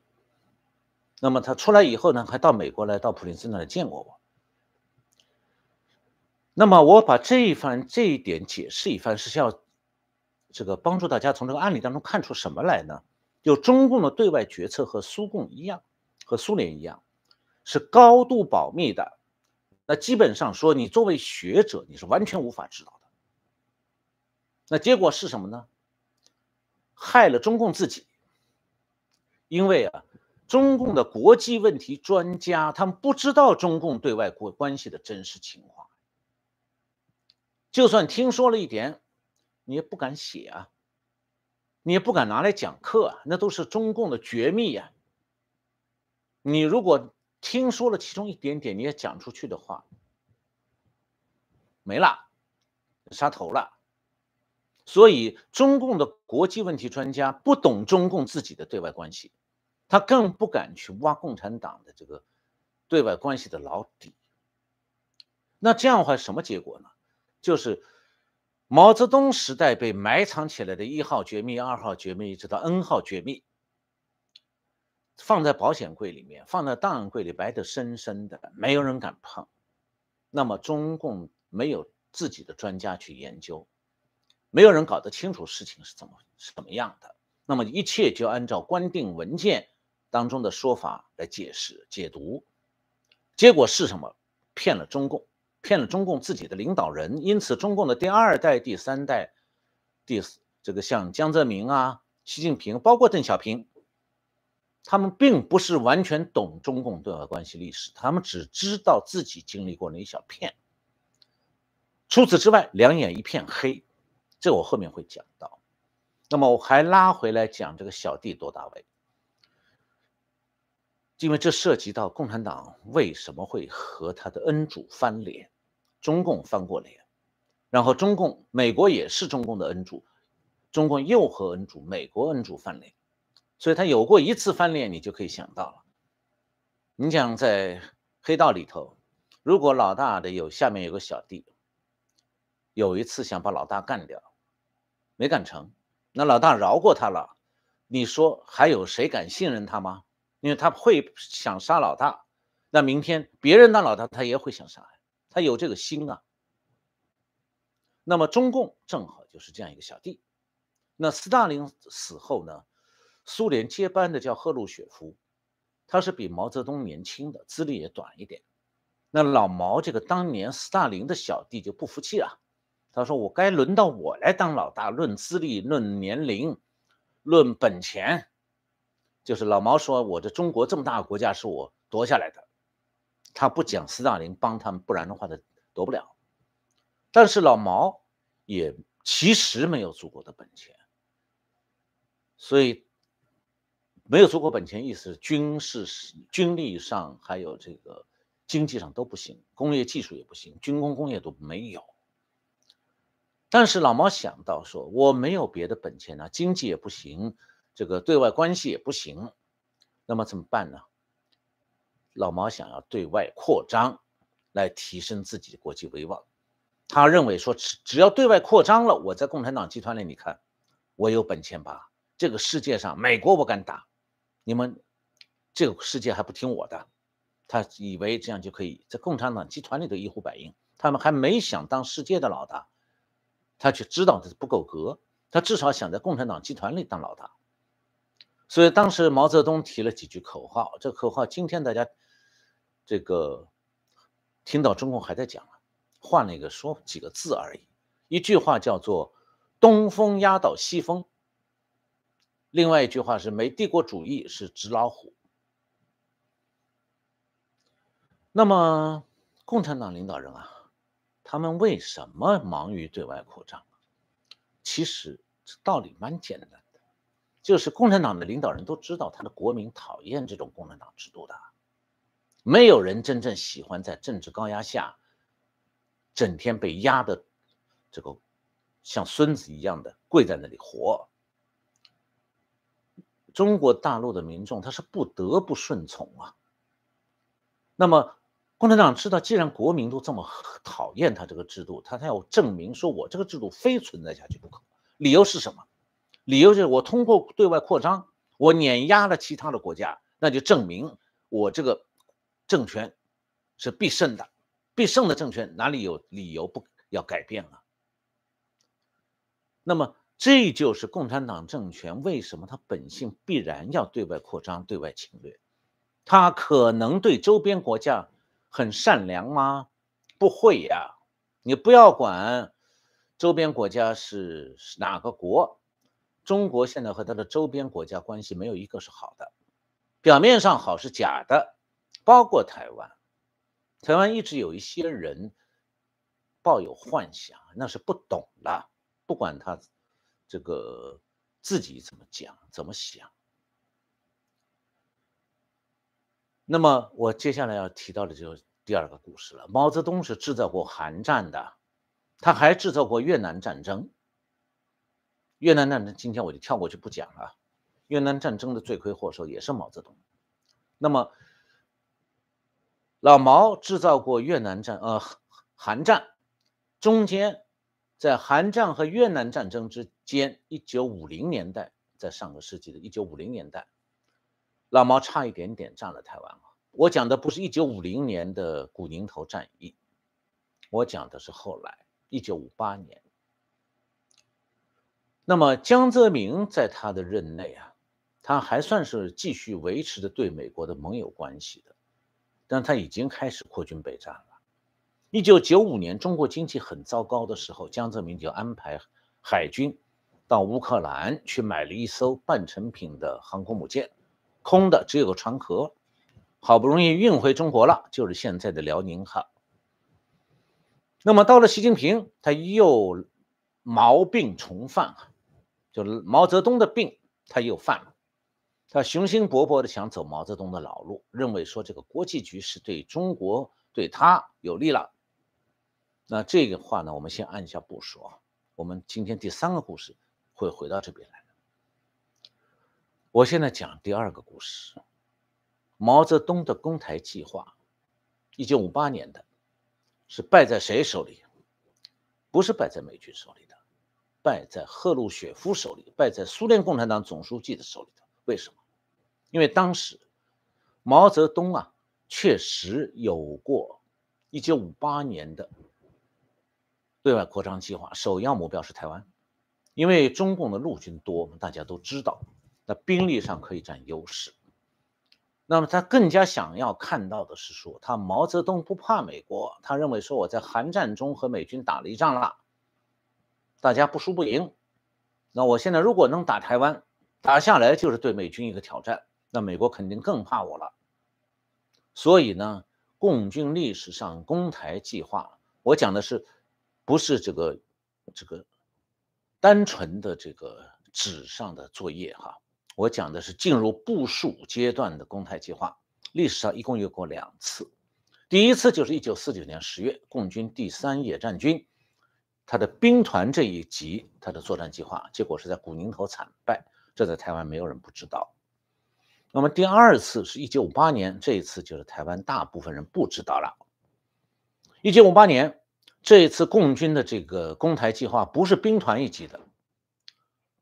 那么他出来以后呢，还到美国来到普林斯顿来见过我。那么我把这一番这一点解释一番，是要这个帮助大家从这个案例当中看出什么来呢？就中共的对外决策和苏共一样，和苏联一样，是高度保密的。那基本上说，你作为学者，你是完全无法知道的。那结果是什么呢？害了中共自己，因为啊，中共的国际问题专家他们不知道中共对外国关系的真实情况，就算听说了一点，你也不敢写啊，你也不敢拿来讲课啊，那都是中共的绝密呀。你如果听说了其中一点点，你也讲出去的话，没了，杀头了。所以，中共的国际问题专家不懂中共自己的对外关系，他更不敢去挖共产党的这个对外关系的老底。那这样的话，什么结果呢？就是毛泽东时代被埋藏起来的一号绝密、二号绝密，一直到 N 号绝密，放在保险柜里面，放在档案柜里，埋得深深的，没有人敢碰。那么，中共没有自己的专家去研究。没有人搞得清楚事情是怎么是怎么样的，那么一切就按照官定文件当中的说法来解释、解读，结果是什么？骗了中共，骗了中共自己的领导人。因此，中共的第二代、第三代、第四这个像江泽民啊、习近平，包括邓小平，他们并不是完全懂中共对外关系历史，他们只知道自己经历过那一小片，除此之外，两眼一片黑。这我后面会讲到，那么我还拉回来讲这个小弟多大位，因为这涉及到共产党为什么会和他的恩主翻脸。中共翻过脸，然后中共美国也是中共的恩主，中共又和恩主美国恩主翻脸，所以他有过一次翻脸，你就可以想到了。你讲在黑道里头，如果老大的有下面有个小弟，有一次想把老大干掉。没敢成，那老大饶过他了。你说还有谁敢信任他吗？因为他会想杀老大。那明天别人当老大，他也会想杀。他有这个心啊。那么中共正好就是这样一个小弟。那斯大林死后呢？苏联接班的叫赫鲁雪夫，他是比毛泽东年轻的，资历也短一点。那老毛这个当年斯大林的小弟就不服气啊。他说：“我该轮到我来当老大，论资历、论年龄、论本钱，就是老毛说，我这中国这么大国家是我夺下来的。他不讲斯大林帮他们，不然的话他夺不了。但是老毛也其实没有足够的本钱，所以没有足够本钱，意思军事、军力上还有这个经济上都不行，工业技术也不行，军工工业都没有。”但是老毛想到说我没有别的本钱呐，经济也不行，这个对外关系也不行，那么怎么办呢？老毛想要对外扩张，来提升自己的国际威望。他认为说，只只要对外扩张了，我在共产党集团里，你看我有本钱吧？这个世界上，美国我敢打，你们这个世界还不听我的？他以为这样就可以在共产党集团里头一呼百应。他们还没想当世界的老大。他却知道他是不够格，他至少想在共产党集团里当老大，所以当时毛泽东提了几句口号，这口号今天大家这个听到中共还在讲啊，换了一个说几个字而已，一句话叫做“东风压倒西风”，另外一句话是“美帝国主义是纸老虎”。那么共产党领导人啊。他们为什么忙于对外扩张？其实这道理蛮简单的，就是共产党的领导人都知道，他的国民讨厌这种共产党制度的，没有人真正喜欢在政治高压下，整天被压的这个像孙子一样的跪在那里活。中国大陆的民众他是不得不顺从啊，那么。共产党知道，既然国民都这么讨厌他这个制度，他他要证明说，我这个制度非存在下去不可。理由是什么？理由就是我通过对外扩张，我碾压了其他的国家，那就证明我这个政权是必胜的，必胜的政权哪里有理由不要改变了？那么这就是共产党政权为什么它本性必然要对外扩张、对外侵略，它可能对周边国家。很善良吗？不会呀，你不要管周边国家是哪个国，中国现在和他的周边国家关系没有一个是好的，表面上好是假的，包括台湾，台湾一直有一些人抱有幻想，那是不懂了，不管他这个自己怎么讲怎么想。那么我接下来要提到的就第二个故事了。毛泽东是制造过韩战的，他还制造过越南战争。越南战争今天我就跳过去不讲了。越南战争的罪魁祸首也是毛泽东。那么老毛制造过越南战，呃，韩战。中间在韩战和越南战争之间，一九五零年代，在上个世纪的一九五零年代。老毛差一点点占了台湾了。我讲的不是一九五零年的古宁头战役，我讲的是后来一九五八年。那么江泽民在他的任内啊，他还算是继续维持着对美国的盟友关系的，但他已经开始扩军备战了。一九九五年中国经济很糟糕的时候，江泽民就安排海军到乌克兰去买了一艘半成品的航空母舰。空的只有个船壳，好不容易运回中国了，就是现在的辽宁号。那么到了习近平，他又毛病重犯啊，就是毛泽东的病，他又犯了。他雄心勃勃的想走毛泽东的老路，认为说这个国际局势对中国对他有利了。那这个话呢，我们先按一下不说。我们今天第三个故事会回到这边来。我现在讲第二个故事，毛泽东的攻台计划，一九五八年的，是败在谁手里？不是败在美军手里的，败在赫鲁雪夫手里，败在苏联共产党总书记的手里头。为什么？因为当时毛泽东啊，确实有过一九五八年的对外扩张计划，首要目标是台湾，因为中共的陆军多，我们大家都知道。那兵力上可以占优势，那么他更加想要看到的是说，他毛泽东不怕美国，他认为说我在韩战中和美军打了一仗了，大家不输不赢，那我现在如果能打台湾，打下来就是对美军一个挑战，那美国肯定更怕我了。所以呢，共军历史上攻台计划，我讲的是，不是这个这个单纯的这个纸上的作业哈。我讲的是进入部署阶段的攻台计划，历史上一共有过两次，第一次就是一九四九年十月，共军第三野战军，他的兵团这一级他的作战计划，结果是在古宁头惨败，这在台湾没有人不知道。那么第二次是一九五八年，这一次就是台湾大部分人不知道了。一九五八年这一次共军的这个攻台计划不是兵团一级的。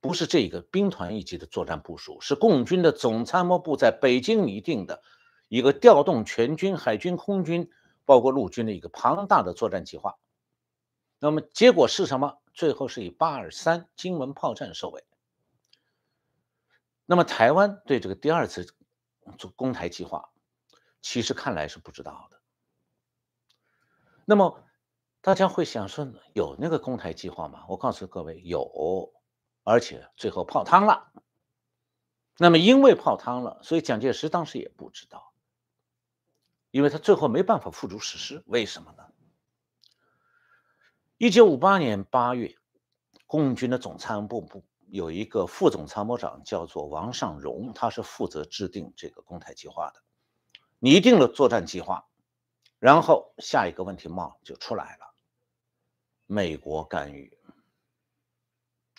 不是这个兵团一级的作战部署，是共军的总参谋部在北京拟定的一个调动全军、海军、空军，包括陆军的一个庞大的作战计划。那么结果是什么？最后是以八二三金门炮战收尾。那么台湾对这个第二次攻台计划，其实看来是不知道的。那么大家会想说，有那个攻台计划吗？我告诉各位，有。而且最后泡汤了。那么因为泡汤了，所以蒋介石当时也不知道，因为他最后没办法付诸实施。为什么呢？一九五八年八月，共军的总参谋部有一个副总参谋长叫做王尚荣，他是负责制定这个攻台计划的，拟定了作战计划，然后下一个问题冒就出来了：美国干预。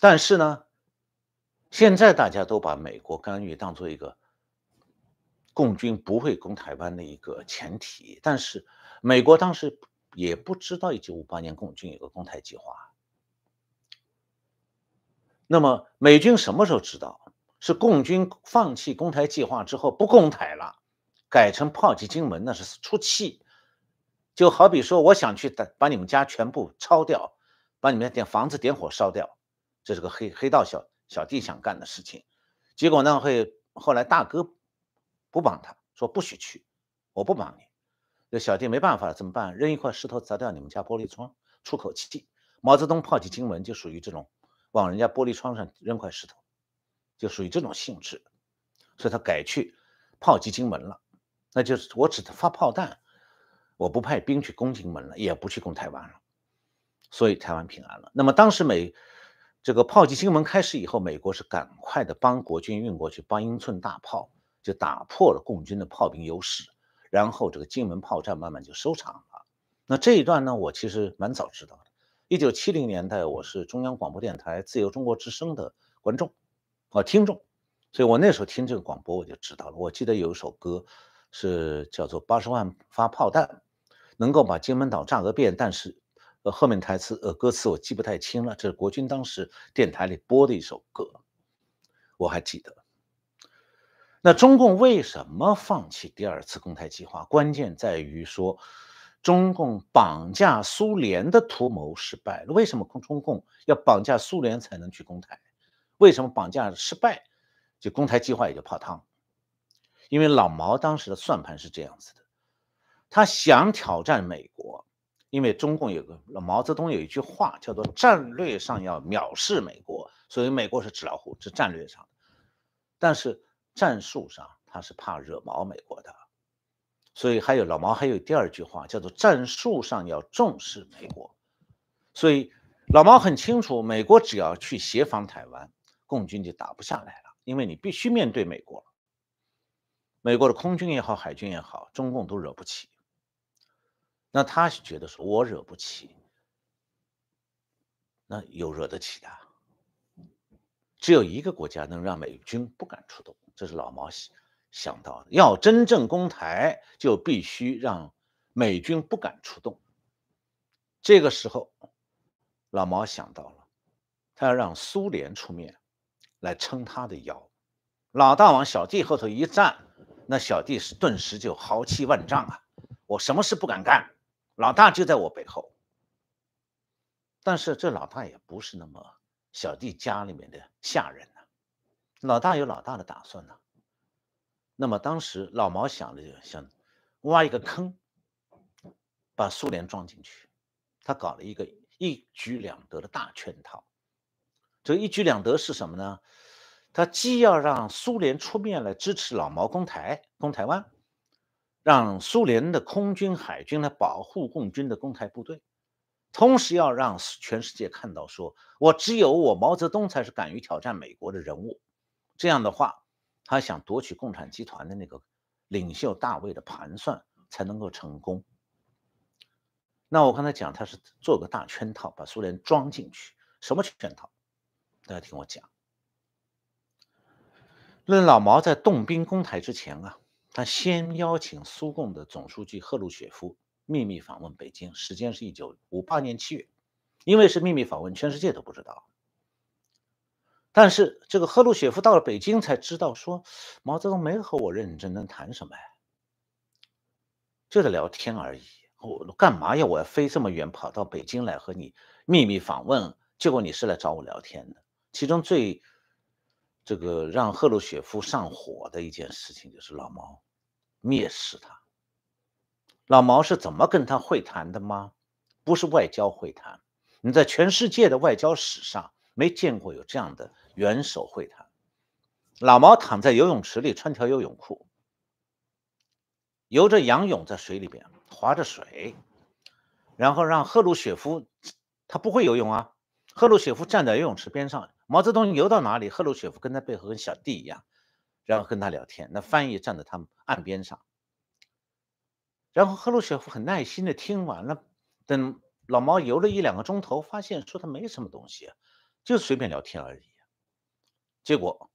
但是呢，现在大家都把美国干预当做一个共军不会攻台湾的一个前提。但是美国当时也不知道，一九五八年共军有个攻台计划。那么美军什么时候知道？是共军放弃攻台计划之后不攻台了，改成炮击金门，那是出气。就好比说，我想去把你们家全部抄掉，把你们点房子点火烧掉。这是个黑黑道小小弟想干的事情，结果呢会后来大哥不帮他，说不许去，我不帮你。这小弟没办法了，怎么办？扔一块石头砸掉你们家玻璃窗，出口气。毛泽东炮击金门就属于这种，往人家玻璃窗上扔块石头，就属于这种性质。所以他改去炮击金门了，那就是我只发炮弹，我不派兵去攻金门了，也不去攻台湾了，所以台湾平安了。那么当时美。这个炮击金门开始以后，美国是赶快的帮国军运过去八英寸大炮，就打破了共军的炮兵优势，然后这个金门炮战慢慢就收场了。那这一段呢，我其实蛮早知道的。一九七零年代，我是中央广播电台自由中国之声的观众，啊，听众，所以我那时候听这个广播，我就知道了。我记得有一首歌是叫做《八十万发炮弹能够把金门岛炸个遍》，但是。呃，后面台词呃，歌词我记不太清了。这是国军当时电台里播的一首歌，我还记得。那中共为什么放弃第二次公台计划？关键在于说，中共绑架苏联的图谋失败了。为什么共中共要绑架苏联才能去公台？为什么绑架失败，就公台计划也就泡汤？因为老毛当时的算盘是这样子的，他想挑战美国。因为中共有个毛泽东有一句话叫做“战略上要藐视美国”，所以美国是纸老虎，是战略上；但是战术上他是怕惹毛美国的，所以还有老毛还有第二句话叫做“战术上要重视美国”。所以老毛很清楚，美国只要去协防台湾，共军就打不下来了，因为你必须面对美国，美国的空军也好，海军也好，中共都惹不起。那他是觉得说，我惹不起，那有惹得起的？只有一个国家能让美军不敢出动，这是老毛想想到的。要真正攻台，就必须让美军不敢出动。这个时候，老毛想到了，他要让苏联出面来撑他的腰，老大往小弟后头一站，那小弟是顿时就豪气万丈啊！我什么事不敢干？老大就在我背后，但是这老大也不是那么小弟家里面的下人呐，老大有老大的打算呐，那么当时老毛想了就想挖一个坑，把苏联装进去，他搞了一个一举两得的大圈套。这一举两得是什么呢？他既要让苏联出面来支持老毛攻台、攻台湾。让苏联的空军、海军来保护共军的攻台部队，同时要让全世界看到，说我只有我毛泽东才是敢于挑战美国的人物。这样的话，他想夺取共产集团的那个领袖大位的盘算才能够成功。那我刚才讲，他是做个大圈套，把苏联装进去。什么圈套？大家听我讲。任老毛在动兵攻台之前啊。他先邀请苏共的总书记赫鲁雪夫秘密访问北京，时间是一九五八年七月，因为是秘密访问，全世界都不知道。但是这个赫鲁雪夫到了北京才知道，说毛泽东没和我认认真真谈什么，呀，就是聊天而已。我干嘛呀？我要飞这么远跑到北京来和你秘密访问，结果你是来找我聊天的。其中最。这个让赫鲁雪夫上火的一件事情，就是老毛蔑视他。老毛是怎么跟他会谈的吗？不是外交会谈，你在全世界的外交史上没见过有这样的元首会谈。老毛躺在游泳池里，穿条游泳裤，游着仰泳在水里边划着水，然后让赫鲁雪夫，他不会游泳啊。赫鲁雪夫站在游泳池边上，毛泽东游到哪里，赫鲁雪夫跟在背后，跟小弟一样，然后跟他聊天。那翻译站在他们岸边上，然后赫鲁雪夫很耐心的听完了。等老毛游了一两个钟头，发现说他没什么东西，就随便聊天而已。结果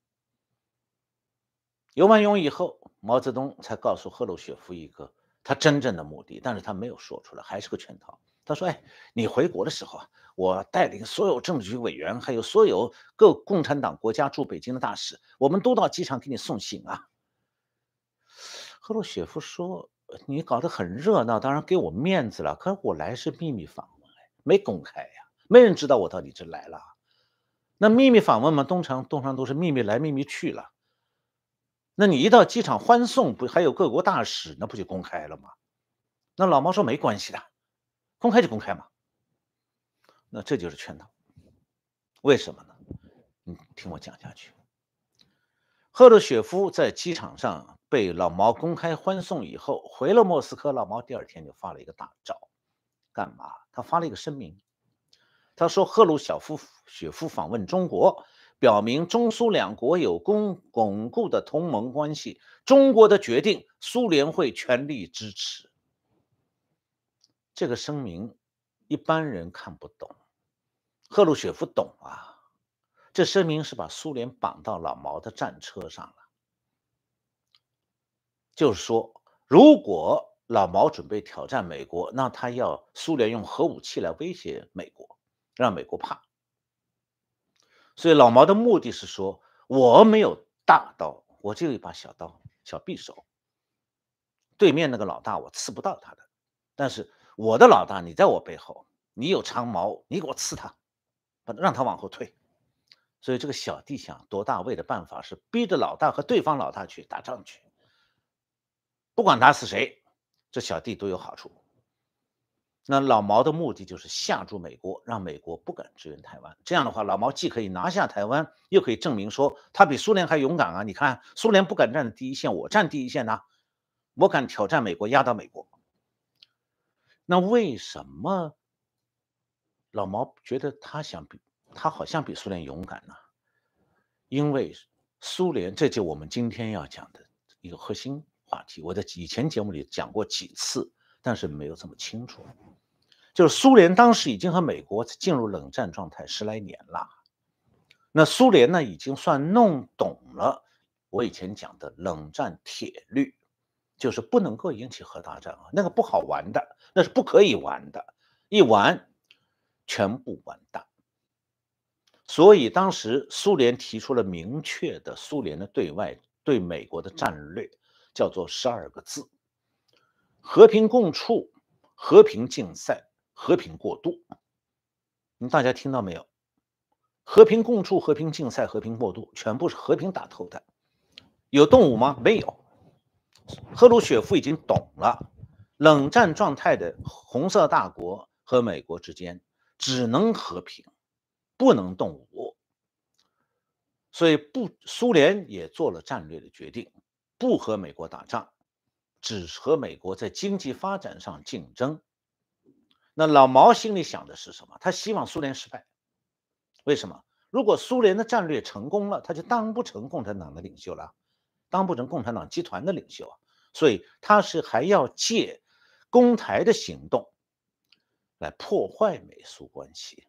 游完泳以后，毛泽东才告诉赫鲁雪夫一个他真正的目的，但是他没有说出来，还是个圈套。他说：“哎，你回国的时候啊，我带领所有政治局委员，还有所有各共产党国家驻北京的大使，我们都到机场给你送行啊。”赫鲁雪夫说：“你搞得很热闹，当然给我面子了。可是我来是秘密访问，没公开呀，没人知道我到你这来了。那秘密访问嘛，通常通常都是秘密来秘密去了。那你一到机场欢送，不还有各国大使？那不就公开了吗？那老毛说没关系的。”公开就公开嘛，那这就是圈套。为什么呢？你听我讲下去。赫鲁雪夫在机场上被老毛公开欢送以后，回了莫斯科。老毛第二天就发了一个大招，干嘛？他发了一个声明，他说赫鲁晓夫雪夫访问中国，表明中苏两国有共巩固的同盟关系。中国的决定，苏联会全力支持。这个声明一般人看不懂，赫鲁雪夫懂啊。这声明是把苏联绑到老毛的战车上了，就是说，如果老毛准备挑战美国，那他要苏联用核武器来威胁美国，让美国怕。所以老毛的目的是说，我没有大刀，我就有一把小刀，小匕首。对面那个老大，我刺不到他的，但是。我的老大，你在我背后，你有长矛，你给我刺他，把让他往后退。所以这个小弟想夺大位的办法是逼着老大和对方老大去打仗去，不管打死谁，这小弟都有好处。那老毛的目的就是吓住美国，让美国不敢支援台湾。这样的话，老毛既可以拿下台湾，又可以证明说他比苏联还勇敢啊！你看，苏联不敢站第一线，我站第一线呐，我敢挑战美国，压倒美国。那为什么老毛觉得他想比他好像比苏联勇敢呢？因为苏联这就我们今天要讲的一个核心话题，我在以前节目里讲过几次，但是没有这么清楚。就是苏联当时已经和美国进入冷战状态十来年了，那苏联呢已经算弄懂了我以前讲的冷战铁律。就是不能够引起核大战啊，那个不好玩的，那是不可以玩的，一玩全部完蛋。所以当时苏联提出了明确的苏联的对外对美国的战略，叫做十二个字：和平共处、和平竞赛、和平过渡。你大家听到没有？和平共处、和平竞赛、和平过渡，全部是和平打头的，有动武吗？没有。赫鲁雪夫已经懂了，冷战状态的红色大国和美国之间只能和平，不能动武。所以不，苏联也做了战略的决定，不和美国打仗，只和美国在经济发展上竞争。那老毛心里想的是什么？他希望苏联失败。为什么？如果苏联的战略成功了，他就当不成共产党的领袖了。当不成共产党集团的领袖啊，所以他是还要借攻台的行动来破坏美苏关系，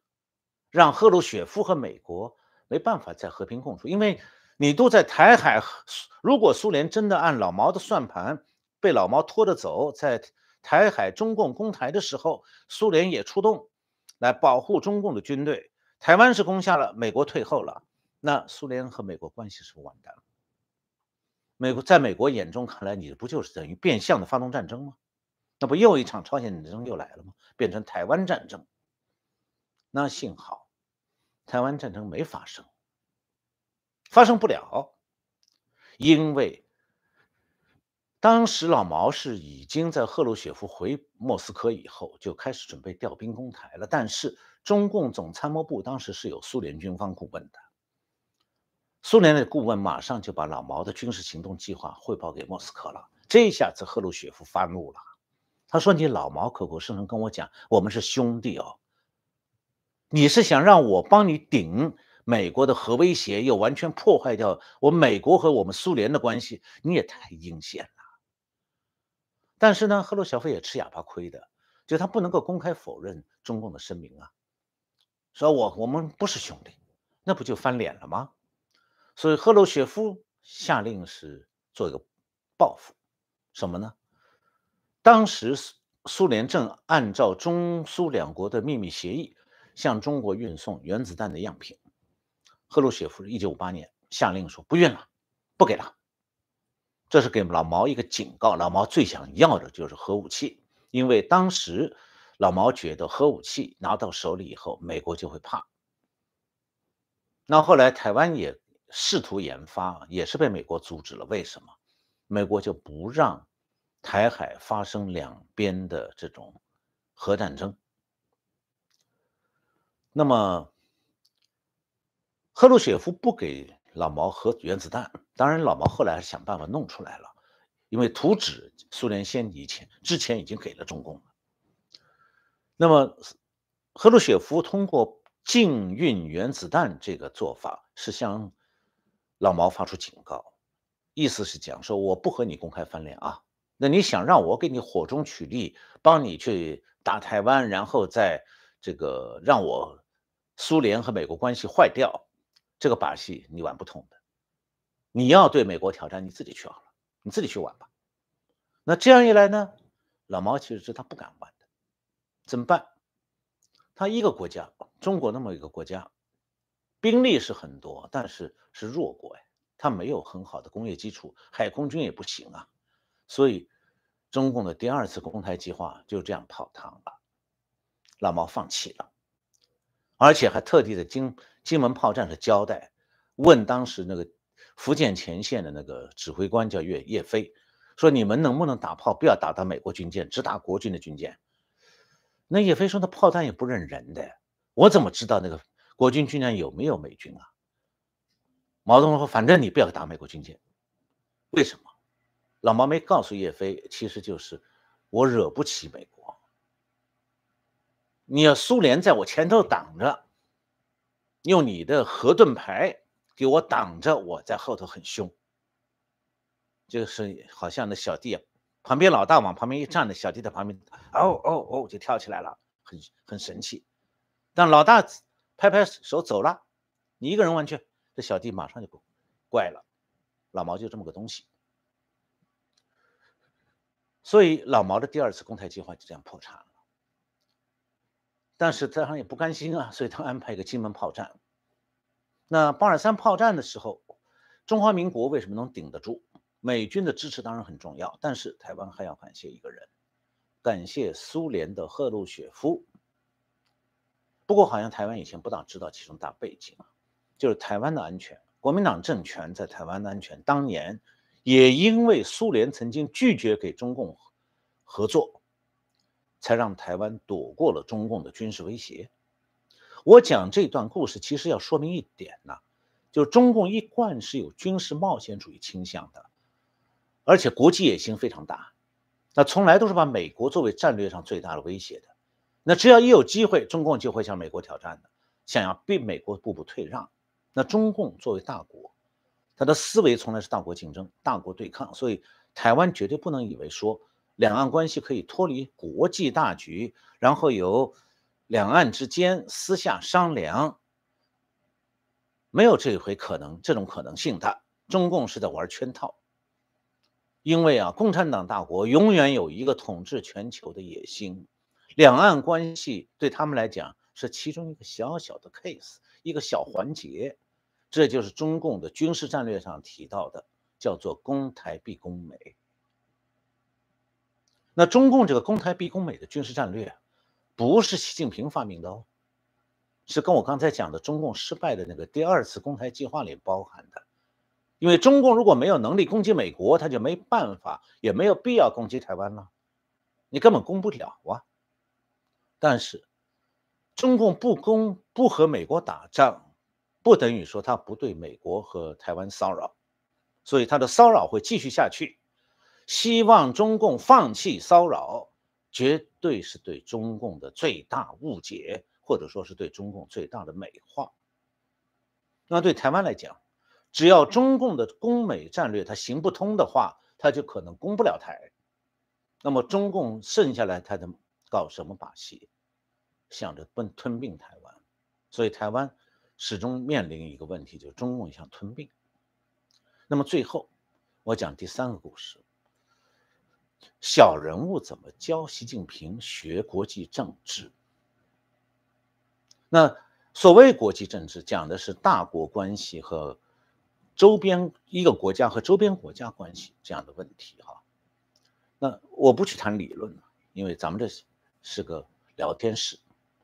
让赫鲁雪夫和美国没办法再和平共处。因为你都在台海，如果苏联真的按老毛的算盘，被老毛拖着走，在台海中共攻台的时候，苏联也出动来保护中共的军队，台湾是攻下了，美国退后了，那苏联和美国关系是不完蛋了？美国在美国眼中看来，你不就是等于变相的发动战争吗？那不又一场朝鲜战争又来了吗？变成台湾战争。那幸好，台湾战争没发生，发生不了，因为当时老毛是已经在赫鲁雪夫回莫斯科以后就开始准备调兵攻台了。但是中共总参谋部当时是有苏联军方顾问的。苏联的顾问马上就把老毛的军事行动计划汇报给莫斯科了，这一下子赫鲁雪夫发怒了。他说：“你老毛口口声声跟我讲我们是兄弟哦，你是想让我帮你顶美国的核威胁，又完全破坏掉我美国和我们苏联的关系，你也太阴险了。”但是呢，赫鲁晓夫也吃哑巴亏的，就他不能够公开否认中共的声明啊，说我我们不是兄弟，那不就翻脸了吗？所以赫鲁雪夫下令是做一个报复，什么呢？当时苏苏联正按照中苏两国的秘密协议，向中国运送原子弹的样品。赫鲁雪夫一九五八年下令说：“不运了，不给了。”这是给老毛一个警告。老毛最想要的就是核武器，因为当时老毛觉得核武器拿到手里以后，美国就会怕。那后来台湾也。试图研发也是被美国阻止了。为什么美国就不让台海发生两边的这种核战争？那么赫鲁雪夫不给老毛核原子弹，当然老毛后来还是想办法弄出来了，因为图纸苏联先以前之前已经给了中共了。那么赫鲁雪夫通过禁运原子弹这个做法是向。老毛发出警告，意思是讲说我不和你公开翻脸啊，那你想让我给你火中取栗，帮你去打台湾，然后在，这个让我苏联和美国关系坏掉，这个把戏你玩不通的。你要对美国挑战，你自己去好了，你自己去玩吧。那这样一来呢，老毛其实是他不敢玩的，怎么办？他一个国家，中国那么一个国家。兵力是很多，但是是弱国呀，他没有很好的工业基础，海空军也不行啊，所以中共的第二次攻台计划就这样泡汤了，老毛放弃了，而且还特地的金金门炮战的交代，问当时那个福建前线的那个指挥官叫叶叶飞，说你们能不能打炮，不要打到美国军舰，只打国军的军舰。那叶飞说，那炮弹也不认人的，我怎么知道那个？国军军舰有没有美军啊？毛泽东说：“反正你不要打美国军舰，为什么？老毛没告诉叶飞，其实就是我惹不起美国。你要苏联在我前头挡着，用你的核盾牌给我挡着，我在后头很凶。就是好像那小弟旁边老大往旁边一站，那小弟在旁边，哦哦哦，就跳起来了，很很神气。但老大。”拍拍手走了，你一个人玩去。这小弟马上就怪了，老毛就这么个东西。所以老毛的第二次攻台计划就这样破产了。但是他也不甘心啊，所以他安排一个金门炮战。那八二三炮战的时候，中华民国为什么能顶得住？美军的支持当然很重要，但是台湾还要感谢一个人，感谢苏联的赫鲁雪夫。不过，好像台湾以前不大知道其中大背景，就是台湾的安全，国民党政权在台湾的安全，当年也因为苏联曾经拒绝给中共合作，才让台湾躲过了中共的军事威胁。我讲这段故事，其实要说明一点呢，就是中共一贯是有军事冒险主义倾向的，而且国际野心非常大，那从来都是把美国作为战略上最大的威胁的。那只要一有机会，中共就会向美国挑战的，想要逼美国步步退让。那中共作为大国，他的思维从来是大国竞争、大国对抗，所以台湾绝对不能以为说两岸关系可以脱离国际大局，然后由两岸之间私下商量，没有这一回可能，这种可能性的中共是在玩圈套。因为啊，共产党大国永远有一个统治全球的野心。两岸关系对他们来讲是其中一个小小的 case，一个小环节。这就是中共的军事战略上提到的，叫做“攻台必攻美”。那中共这个“攻台必攻美”的军事战略，不是习近平发明的哦，是跟我刚才讲的中共失败的那个第二次攻台计划里包含的。因为中共如果没有能力攻击美国，他就没办法，也没有必要攻击台湾了，你根本攻不了啊。但是，中共不攻不和美国打仗，不等于说他不对美国和台湾骚扰，所以他的骚扰会继续下去。希望中共放弃骚扰，绝对是对中共的最大误解，或者说是对中共最大的美化。那对台湾来讲，只要中共的攻美战略它行不通的话，他就可能攻不了台。那么中共剩下来他的。搞什么把戏，想着吞吞并台湾，所以台湾始终面临一个问题，就是中共想吞并。那么最后，我讲第三个故事：小人物怎么教习近平学国际政治？那所谓国际政治，讲的是大国关系和周边一个国家和周边国家关系这样的问题。哈，那我不去谈理论了，因为咱们这是个聊天室，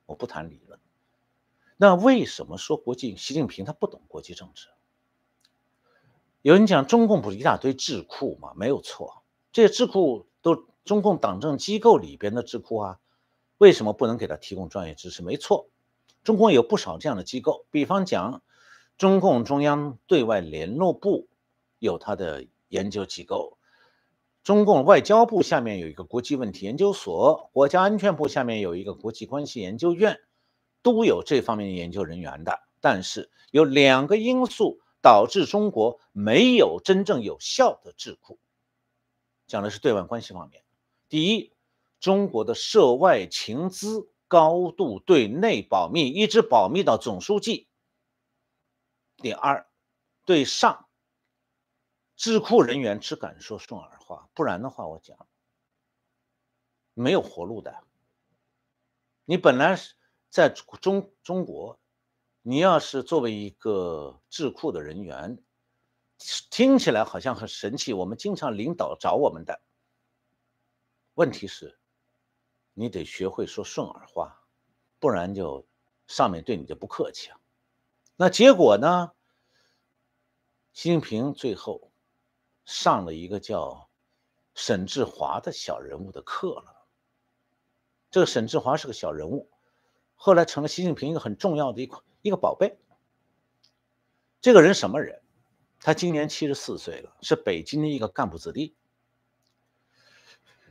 我不谈理论。那为什么说国际习近平他不懂国际政治？有人讲中共不是一大堆智库吗？没有错，这些智库都中共党政机构里边的智库啊，为什么不能给他提供专业知识？没错，中共有不少这样的机构，比方讲中共中央对外联络部有他的研究机构。中共外交部下面有一个国际问题研究所，国家安全部下面有一个国际关系研究院，都有这方面的研究人员的。但是有两个因素导致中国没有真正有效的智库，讲的是对外关系方面。第一，中国的涉外情资高度对内保密，一直保密到总书记。第二，对上。智库人员只敢说顺耳话，不然的话，我讲没有活路的。你本来是在中中国，你要是作为一个智库的人员，听起来好像很神气，我们经常领导找我们的。问题是，你得学会说顺耳话，不然就上面对你就不客气了。那结果呢？习近平最后。上了一个叫沈志华的小人物的课了。这个沈志华是个小人物，后来成了习近平一个很重要的一块一个宝贝。这个人什么人？他今年七十四岁了，是北京的一个干部子弟。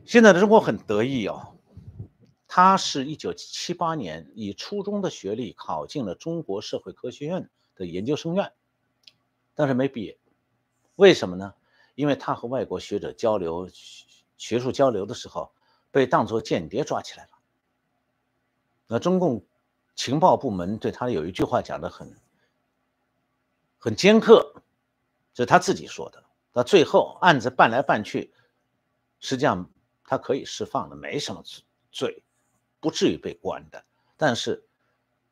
现在的中国很得意哦，他是一九七八年以初中的学历考进了中国社会科学院的研究生院，但是没毕业。为什么呢？因为他和外国学者交流学术交流的时候，被当作间谍抓起来了。那中共情报部门对他有一句话讲的很很尖刻，这是他自己说的。那最后案子办来办去，实际上他可以释放的，没什么罪，不至于被关的。但是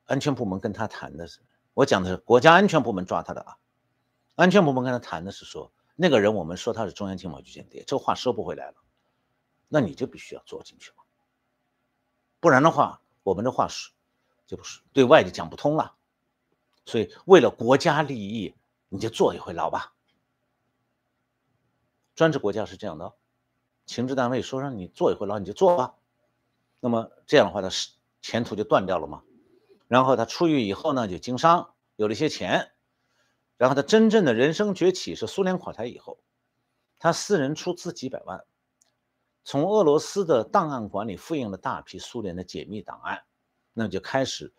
安全部门跟他谈的是，我讲的是国家安全部门抓他的啊。安全部门跟他谈的是说。那个人，我们说他是中央情报局间谍，这个话说不回来了，那你就必须要坐进去嘛，不然的话，我们的话是就不是对外就讲不通了。所以为了国家利益，你就坐一回牢吧。专制国家是这样的，情治单位说让你坐一回牢，你就坐吧。那么这样的话他是前途就断掉了嘛。然后他出狱以后呢，就经商，有了一些钱。然后他真正的人生崛起是苏联垮台以后，他私人出资几百万，从俄罗斯的档案馆里复印了大批苏联的解密档案，那么就开始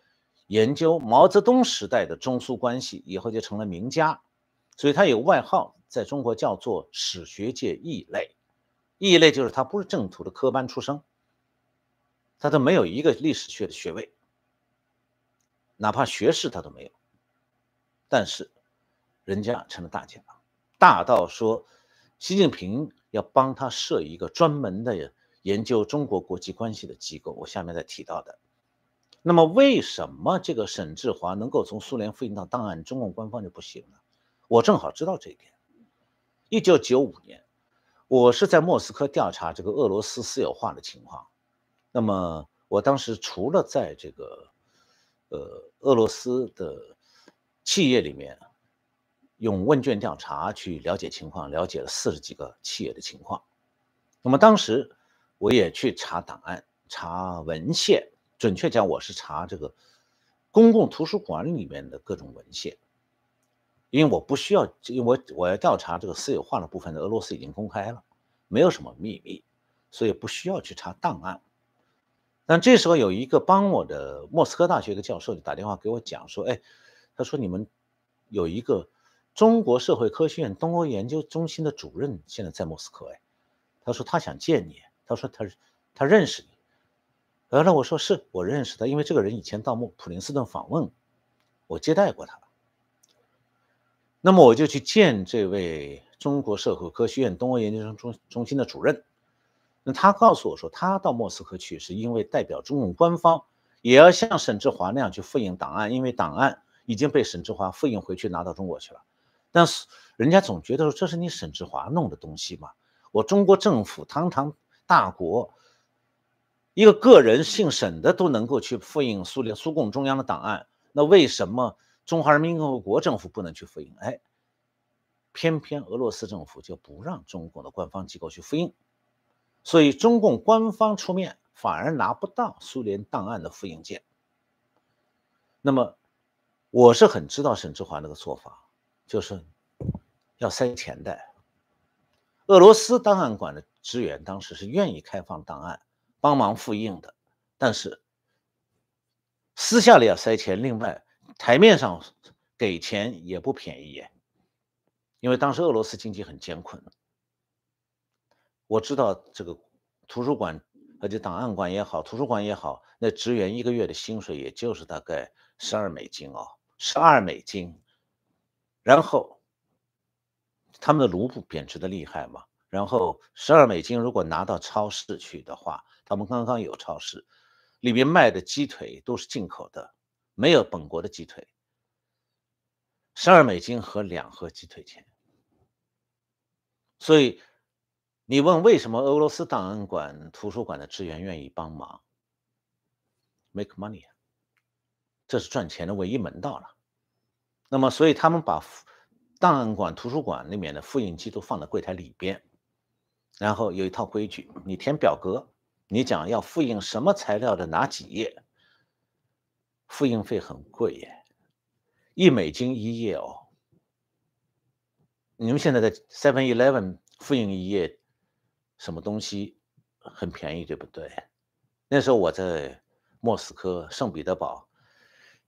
研究毛泽东时代的中苏关系，以后就成了名家。所以他有外号，在中国叫做“史学界异类”，异类就是他不是正途的科班出生，他都没有一个历史学的学位，哪怕学士他都没有，但是。人家成了大家，大到说，习近平要帮他设一个专门的研究中国国际关系的机构，我下面再提到的。那么，为什么这个沈志华能够从苏联复印到档案，中共官方就不行呢？我正好知道这一点。一九九五年，我是在莫斯科调查这个俄罗斯私有化的情况。那么，我当时除了在这个，呃，俄罗斯的企业里面。用问卷调查去了解情况，了解了四十几个企业的情况。那么当时我也去查档案、查文献，准确讲我是查这个公共图书馆里面的各种文献，因为我不需要，因为我我要调查这个私有化的部分，俄罗斯已经公开了，没有什么秘密，所以不需要去查档案。但这时候有一个帮我的莫斯科大学的教授就打电话给我讲说：“哎，他说你们有一个。”中国社会科学院东欧研究中心的主任现在在莫斯科，哎，他说他想见你，他说他他认识你，然后呢，我说是我认识他，因为这个人以前到莫普林斯顿访问，我接待过他。那么我就去见这位中国社会科学院东欧研究生中中心的主任，那他告诉我说，他到莫斯科去是因为代表中共官方也要像沈志华那样去复印档案，因为档案已经被沈志华复印回去拿到中国去了。但是人家总觉得说这是你沈志华弄的东西嘛，我中国政府堂堂大国，一个个人姓沈的都能够去复印苏联苏共中央的档案，那为什么中华人民共和国政府不能去复印？哎，偏偏俄罗斯政府就不让中共的官方机构去复印，所以中共官方出面反而拿不到苏联档案的复印件。那么我是很知道沈志华那个做法，就是。要塞钱的，俄罗斯档案馆的职员当时是愿意开放档案，帮忙复印的，但是私下里要塞钱。另外，台面上给钱也不便宜，耶，因为当时俄罗斯经济很艰困。我知道这个图书馆，而且档案馆也好，图书馆也好，那职员一个月的薪水也就是大概十二美金哦，十二美金，然后。他们的卢布贬值的厉害嘛，然后十二美金如果拿到超市去的话，他们刚刚有超市，里面卖的鸡腿都是进口的，没有本国的鸡腿。十二美金和两盒鸡腿钱。所以你问为什么俄罗斯档案馆图书馆的职员愿意帮忙？make money，这是赚钱的唯一门道了。那么所以他们把。档案馆、图书馆里面的复印机都放在柜台里边，然后有一套规矩：你填表格，你讲要复印什么材料的哪几页。复印费很贵耶，一美金一页哦。你们现在在 Seven Eleven 复印一页什么东西很便宜，对不对？那时候我在莫斯科、圣彼得堡，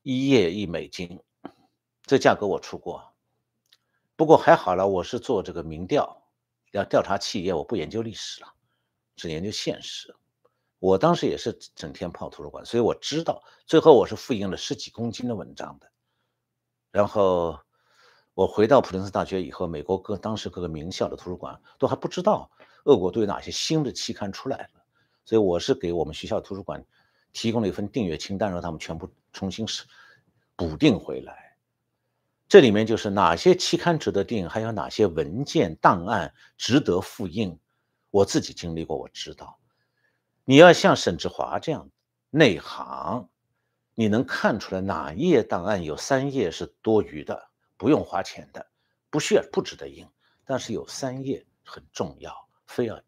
一页一美金，这价格我出过。不过还好了，我是做这个民调，要调查企业，我不研究历史了，只研究现实。我当时也是整天泡图书馆，所以我知道，最后我是复印了十几公斤的文章的。然后我回到普林斯顿大学以后，美国各当时各个名校的图书馆都还不知道俄国都有哪些新的期刊出来了，所以我是给我们学校图书馆提供了一份订阅清单，让他们全部重新补订回来。这里面就是哪些期刊值得订，还有哪些文件档案值得复印。我自己经历过，我知道。你要像沈志华这样内行，你能看出来哪页档案有三页是多余的，不用花钱的，不需要不值得印，但是有三页很重要，非要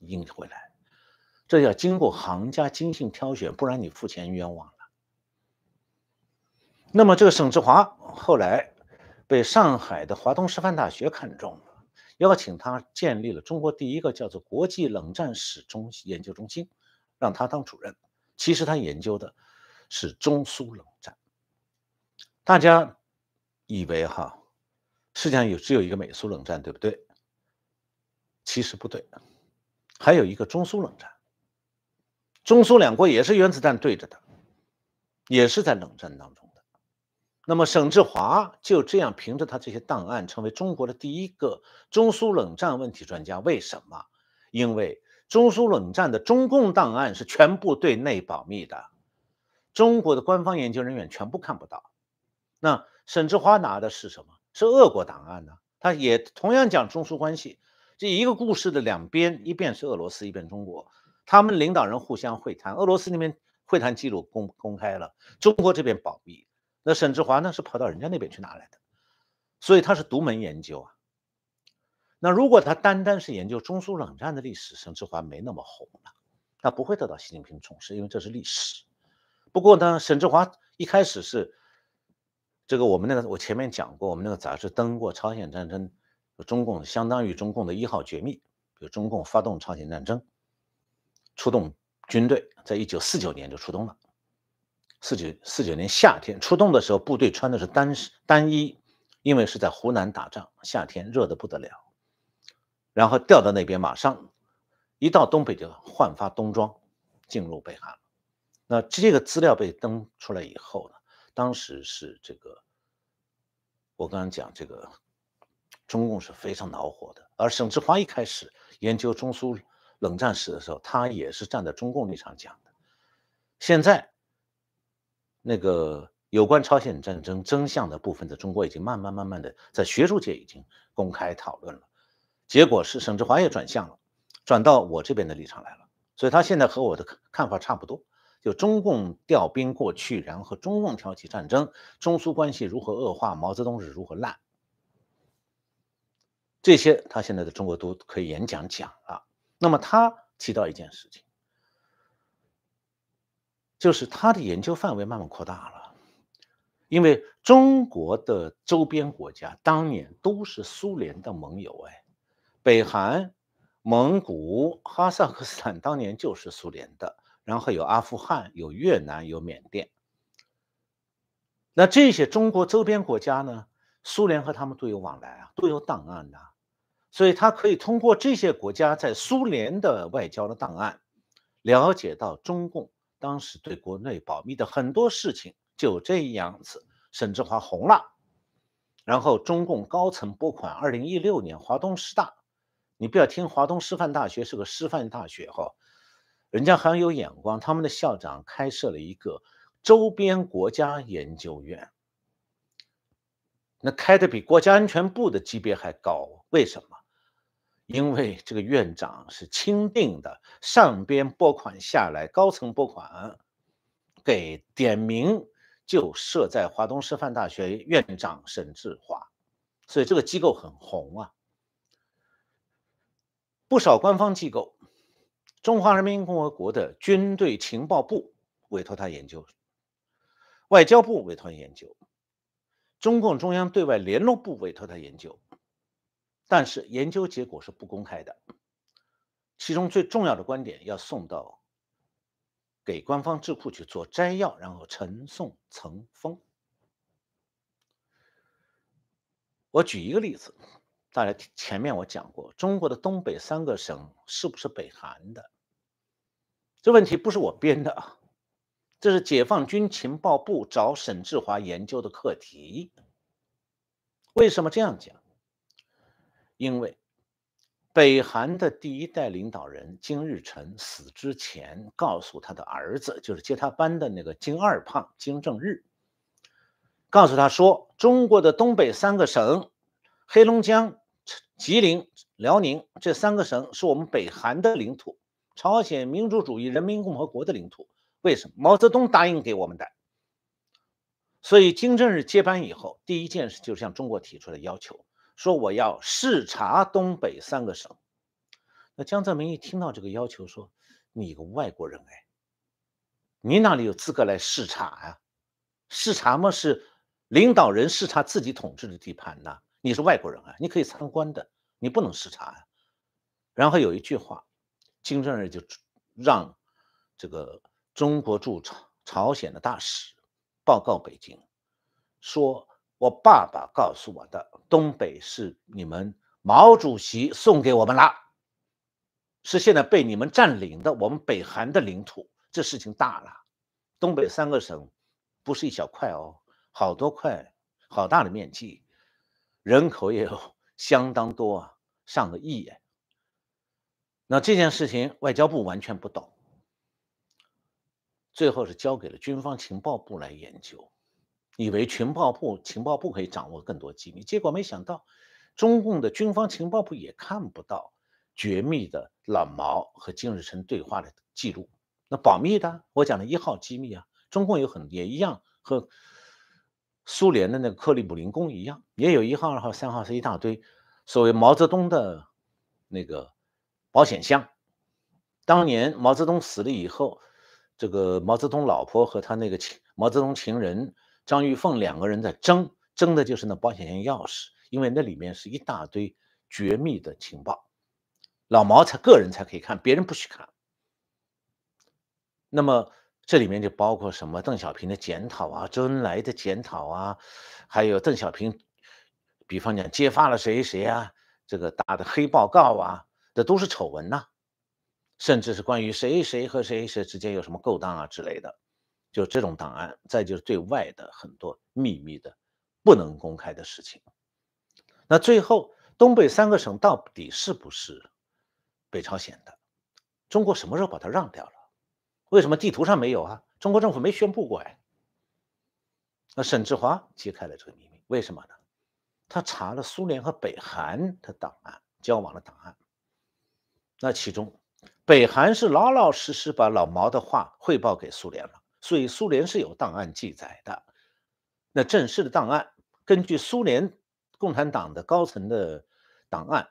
印回来。这要经过行家精心挑选，不然你付钱冤枉。那么，这个沈志华后来被上海的华东师范大学看中，了，邀请他建立了中国第一个叫做“国际冷战史中研究中心”，让他当主任。其实他研究的是中苏冷战。大家以为哈，世界上有只有一个美苏冷战，对不对？其实不对，还有一个中苏冷战。中苏两国也是原子弹对着的，也是在冷战当中。那么，沈志华就这样凭着他这些档案，成为中国的第一个中苏冷战问题专家。为什么？因为中苏冷战的中共档案是全部对内保密的，中国的官方研究人员全部看不到。那沈志华拿的是什么？是俄国档案呢？他也同样讲中苏关系。这一个故事的两边，一边是俄罗斯，一边中国，他们领导人互相会谈。俄罗斯那边会谈记录公公开了，中国这边保密。那沈志华呢是跑到人家那边去拿来的，所以他是独门研究啊。那如果他单单是研究中苏冷战的历史，沈志华没那么红了，他不会得到习近平重视，因为这是历史。不过呢，沈志华一开始是这个我们那个我前面讲过，我们那个杂志登过朝鲜战争，中共相当于中共的一号绝密，比如中共发动朝鲜战争，出动军队，在一九四九年就出动了。四九四九年夏天出洞的时候，部队穿的是单单衣，因为是在湖南打仗，夏天热得不得了。然后调到那边，马上一到东北就换发冬装，进入北韩。那这个资料被登出来以后呢，当时是这个，我刚刚讲这个，中共是非常恼火的。而沈志华一开始研究中苏冷战史的时候，他也是站在中共立场讲的。现在。那个有关朝鲜战争真相的部分的，中国已经慢慢慢慢的在学术界已经公开讨论了，结果是沈志华也转向了，转到我这边的立场来了，所以他现在和我的看法差不多，就中共调兵过去，然后中共挑起战争，中苏关系如何恶化，毛泽东是如何烂，这些他现在的中国都可以演讲讲了。那么他提到一件事情。就是他的研究范围慢慢扩大了，因为中国的周边国家当年都是苏联的盟友诶，北韩、蒙古、哈萨克斯坦 当年就是苏联的，然后有阿富汗、有越南、有缅甸。那这些中国周边国家呢，苏联和他们都有往来啊，都有档案的，所以他可以通过这些国家在苏联的外交的档案，了解到中共。当时对国内保密的很多事情就这样子，沈志华红了。然后中共高层拨款，二零一六年华东师大，你不要听华东师范大学是个师范大学哈，人家很有眼光，他们的校长开设了一个周边国家研究院，那开的比国家安全部的级别还高，为什么？因为这个院长是钦定的，上边拨款下来，高层拨款给点名，就设在华东师范大学院长沈志华，所以这个机构很红啊。不少官方机构，中华人民共和国的军队情报部委托他研究，外交部委托他研究，中共中央对外联络部委托他研究。但是研究结果是不公开的，其中最重要的观点要送到给官方智库去做摘要，然后呈送呈封。我举一个例子，大家前面我讲过，中国的东北三个省是不是北韩的？这问题不是我编的啊，这是解放军情报部找沈志华研究的课题。为什么这样讲？因为北韩的第一代领导人金日成死之前，告诉他的儿子，就是接他班的那个金二胖金正日，告诉他说：“中国的东北三个省，黑龙江、吉林、辽宁这三个省是我们北韩的领土，朝鲜民主主义人民共和国的领土。为什么？毛泽东答应给我们的。所以金正日接班以后，第一件事就是向中国提出了要求。”说我要视察东北三个省，那江泽民一听到这个要求，说你个外国人哎，你哪里有资格来视察呀？视察嘛是领导人视察自己统治的地盘呐，你是外国人啊，你可以参观的，你不能视察呀。然后有一句话，金正日就让这个中国驻朝朝鲜的大使报告北京，说。我爸爸告诉我的，东北是你们毛主席送给我们了，是现在被你们占领的，我们北韩的领土。这事情大了，东北三个省不是一小块哦，好多块，好大的面积，人口也有相当多啊，上个亿。那这件事情外交部完全不懂，最后是交给了军方情报部来研究。以为情报部情报部可以掌握更多机密，结果没想到，中共的军方情报部也看不到绝密的老毛和金日成对话的记录。那保密的，我讲的一号机密啊，中共有很也一样和苏联的那个克里姆林宫一样，也有一号、二号、三号是一大堆。所谓毛泽东的那个保险箱，当年毛泽东死了以后，这个毛泽东老婆和他那个情毛泽东情人。张玉凤两个人在争，争的就是那保险箱钥匙，因为那里面是一大堆绝密的情报，老毛才个人才可以看，别人不许看。那么这里面就包括什么邓小平的检讨啊，周恩来的检讨啊，还有邓小平，比方讲揭发了谁谁啊，这个打的黑报告啊，这都是丑闻呐，甚至是关于谁谁和谁谁之间有什么勾当啊之类的。就这种档案，再就是对外的很多秘密的、不能公开的事情。那最后，东北三个省到底是不是北朝鲜的？中国什么时候把它让掉了？为什么地图上没有啊？中国政府没宣布过哎。那沈志华揭开了这个秘密，为什么呢？他查了苏联和北韩的档案，交往的档案。那其中，北韩是老老实实把老毛的话汇报给苏联了。所以苏联是有档案记载的，那正式的档案，根据苏联共产党的高层的档案，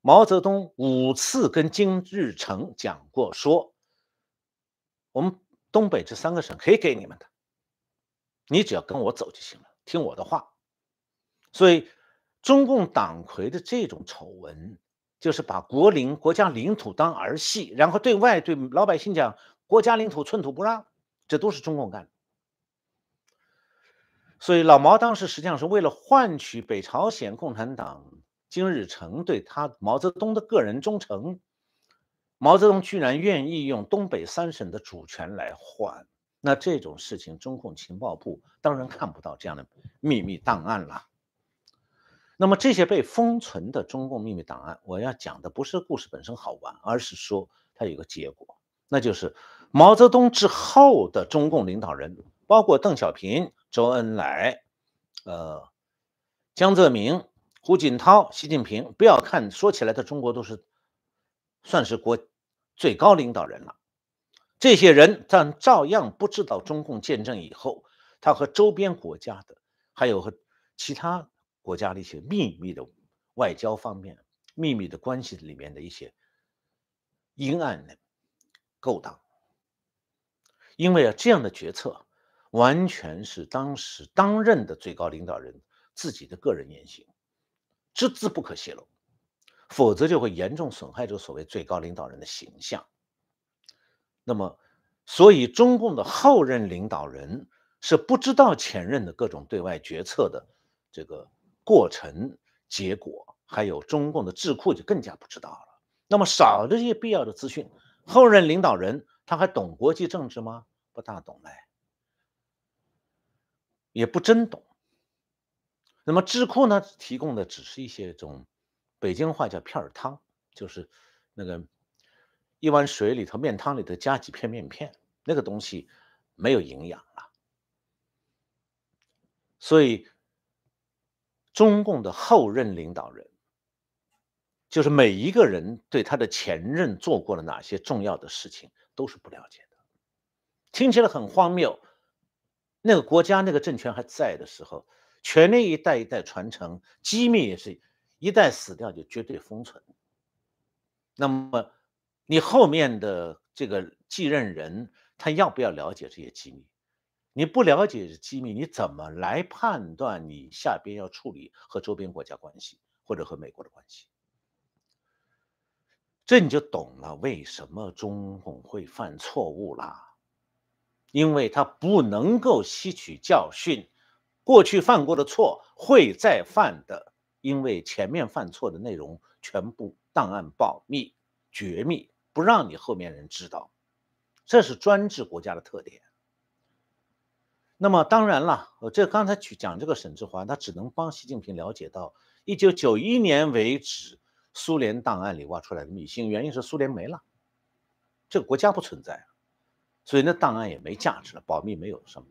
毛泽东五次跟金日成讲过，说我们东北这三个省可以给你们的，你只要跟我走就行了，听我的话。所以中共党魁的这种丑闻，就是把国领国家领土当儿戏，然后对外对老百姓讲国家领土寸土不让。这都是中共干的，所以老毛当时实际上是为了换取北朝鲜共产党金日成对他毛泽东的个人忠诚，毛泽东居然愿意用东北三省的主权来换，那这种事情中共情报部当然看不到这样的秘密档案了。那么这些被封存的中共秘密档案，我要讲的不是故事本身好玩，而是说它有个结果，那就是。毛泽东之后的中共领导人，包括邓小平、周恩来，呃，江泽民、胡锦涛、习近平。不要看说起来的中国都是算是国最高领导人了，这些人但照样不知道中共建政以后，他和周边国家的，还有和其他国家的一些秘密的外交方面、秘密的关系里面的一些阴暗的勾当。因为啊，这样的决策完全是当时当任的最高领导人自己的个人言行，只字不可泄露，否则就会严重损害这个所谓最高领导人的形象。那么，所以中共的后任领导人是不知道前任的各种对外决策的这个过程、结果，还有中共的智库就更加不知道了。那么，少这些必要的资讯，后任领导人。他还懂国际政治吗？不大懂嘞，也不真懂。那么智库呢？提供的只是一些种，北京话叫片儿汤，就是那个一碗水里头面汤里头加几片面片，那个东西没有营养啊。所以，中共的后任领导人，就是每一个人对他的前任做过了哪些重要的事情。都是不了解的，听起来很荒谬。那个国家那个政权还在的时候，权力一代一代传承，机密也是一代死掉就绝对封存。那么你后面的这个继任人，他要不要了解这些机密？你不了解机密，你怎么来判断你下边要处理和周边国家关系，或者和美国的关系？这你就懂了，为什么中共会犯错误啦？因为他不能够吸取教训，过去犯过的错会再犯的，因为前面犯错的内容全部档案保密绝密，不让你后面人知道，这是专制国家的特点。那么当然了，我这刚才去讲这个沈志华，他只能帮习近平了解到一九九一年为止。苏联档案里挖出来的秘辛，原因是苏联没了，这个国家不存在所以那档案也没价值了，保密没有什么。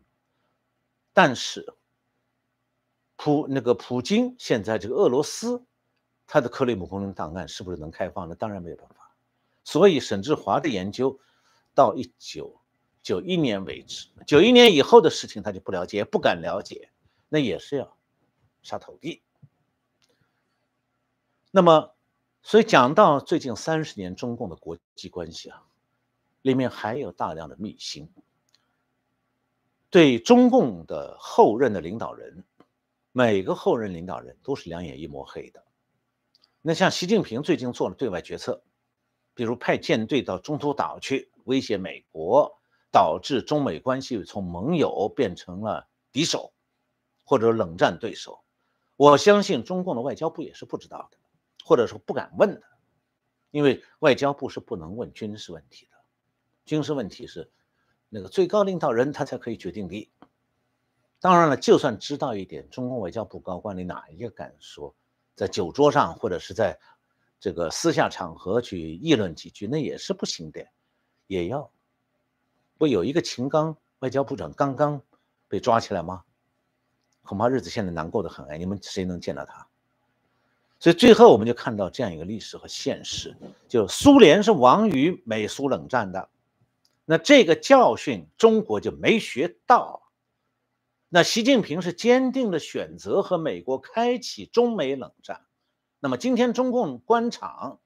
但是，普那个普京现在这个俄罗斯，他的克里姆宫程档案是不是能开放呢？当然没有办法。所以沈志华的研究到一九九一年为止，九一年以后的事情他就不了解，不敢了解，那也是要杀头的。那么。所以讲到最近三十年中共的国际关系啊，里面还有大量的秘辛。对中共的后任的领导人，每个后任领导人都是两眼一抹黑的。那像习近平最近做了对外决策，比如派舰队到中途岛去威胁美国，导致中美关系从盟友变成了敌手，或者冷战对手。我相信中共的外交部也是不知道的。或者说不敢问的，因为外交部是不能问军事问题的，军事问题是那个最高领导人他才可以决定的。当然了，就算知道一点，中共外交部高官里哪一个敢说，在酒桌上或者是在这个私下场合去议论几句，那也是不行的，也要。不有一个秦刚外交部长刚刚被抓起来吗？恐怕日子现在难过得很哎，你们谁能见到他？所以最后我们就看到这样一个历史和现实：，就苏联是亡于美苏冷战的，那这个教训中国就没学到。那习近平是坚定的选择和美国开启中美冷战。那么今天中共官场，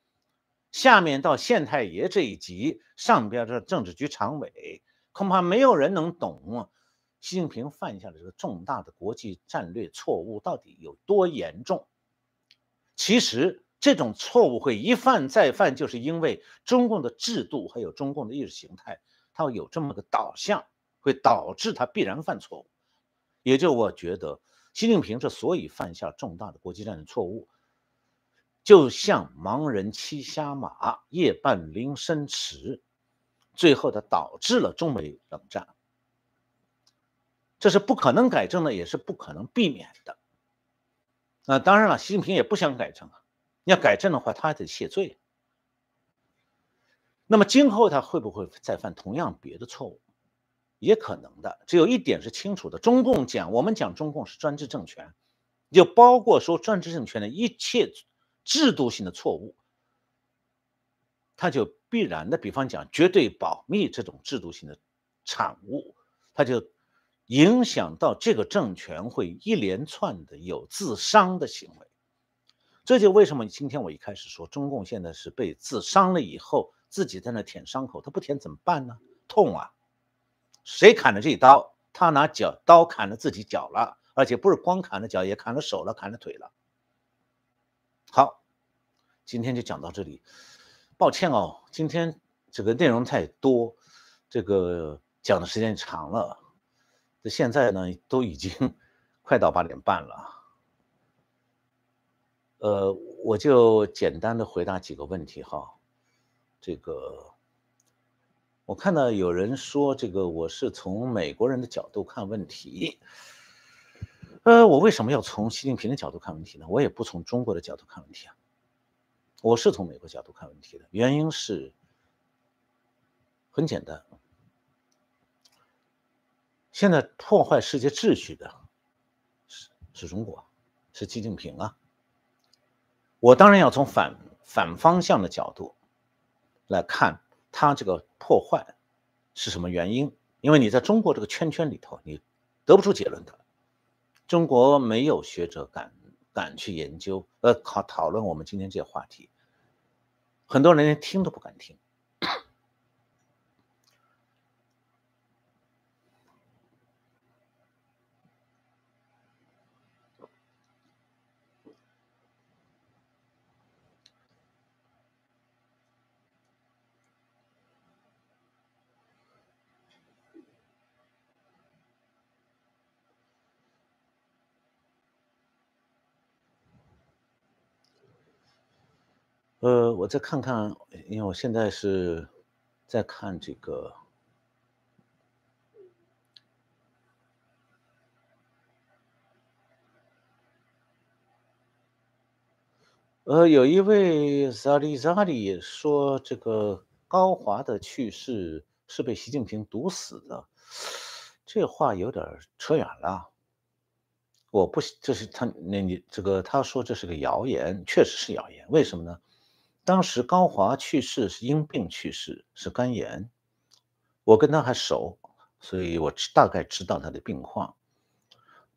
下面到县太爷这一级，上边的政治局常委，恐怕没有人能懂习近平犯下的这个重大的国际战略错误到底有多严重。其实这种错误会一犯再犯，就是因为中共的制度还有中共的意识形态，它会有这么个导向，会导致它必然犯错误。也就我觉得，习近平之所以犯下重大的国际战略错误，就像盲人骑瞎马，夜半临深池，最后它导致了中美冷战，这是不可能改正的，也是不可能避免的。啊，当然了，习近平也不想改正啊。要改正的话，他还得谢罪。那么今后他会不会再犯同样别的错误，也可能的。只有一点是清楚的：中共讲，我们讲中共是专制政权，就包括说专制政权的一切制度性的错误，他就必然的。比方讲，绝对保密这种制度性的产物，他就。影响到这个政权会一连串的有自伤的行为，这就为什么今天我一开始说中共现在是被自伤了以后，自己在那舔伤口，他不舔怎么办呢？痛啊！谁砍了这一刀？他拿脚刀砍了自己脚了，而且不是光砍了脚，也砍了手了，砍了腿了。好，今天就讲到这里。抱歉哦，今天这个内容太多，这个讲的时间长了。这现在呢都已经 快到八点半了，呃，我就简单的回答几个问题哈。这个我看到有人说这个我是从美国人的角度看问题，呃，我为什么要从习近平的角度看问题呢？我也不从中国的角度看问题啊，我是从美国角度看问题的原因是，很简单。现在破坏世界秩序的是是中国，是习近平啊！我当然要从反反方向的角度来看他这个破坏是什么原因，因为你在中国这个圈圈里头，你得不出结论的。中国没有学者敢敢去研究，呃，讨讨论我们今天这个话题，很多人连听都不敢听。呃，我再看看，因为我现在是在看这个。呃，有一位萨利萨里说，这个高华的去世是被习近平毒死的，这话有点扯远了。我不，这是他，那你这个他说这是个谣言，确实是谣言，为什么呢？当时高华去世是因病去世，是肝炎。我跟他还熟，所以我大概知道他的病况，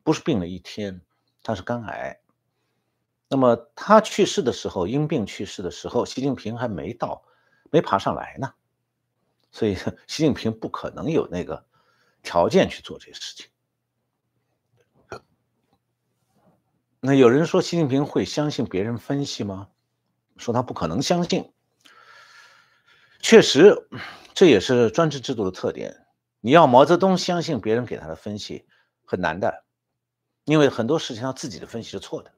不是病了一天，他是肝癌。那么他去世的时候，因病去世的时候，习近平还没到，没爬上来呢，所以 习近平不可能有那个条件去做这些事情。那有人说，习近平会相信别人分析吗？说他不可能相信，确实，这也是专制制度的特点。你要毛泽东相信别人给他的分析，很难的，因为很多事情他自己的分析是错的。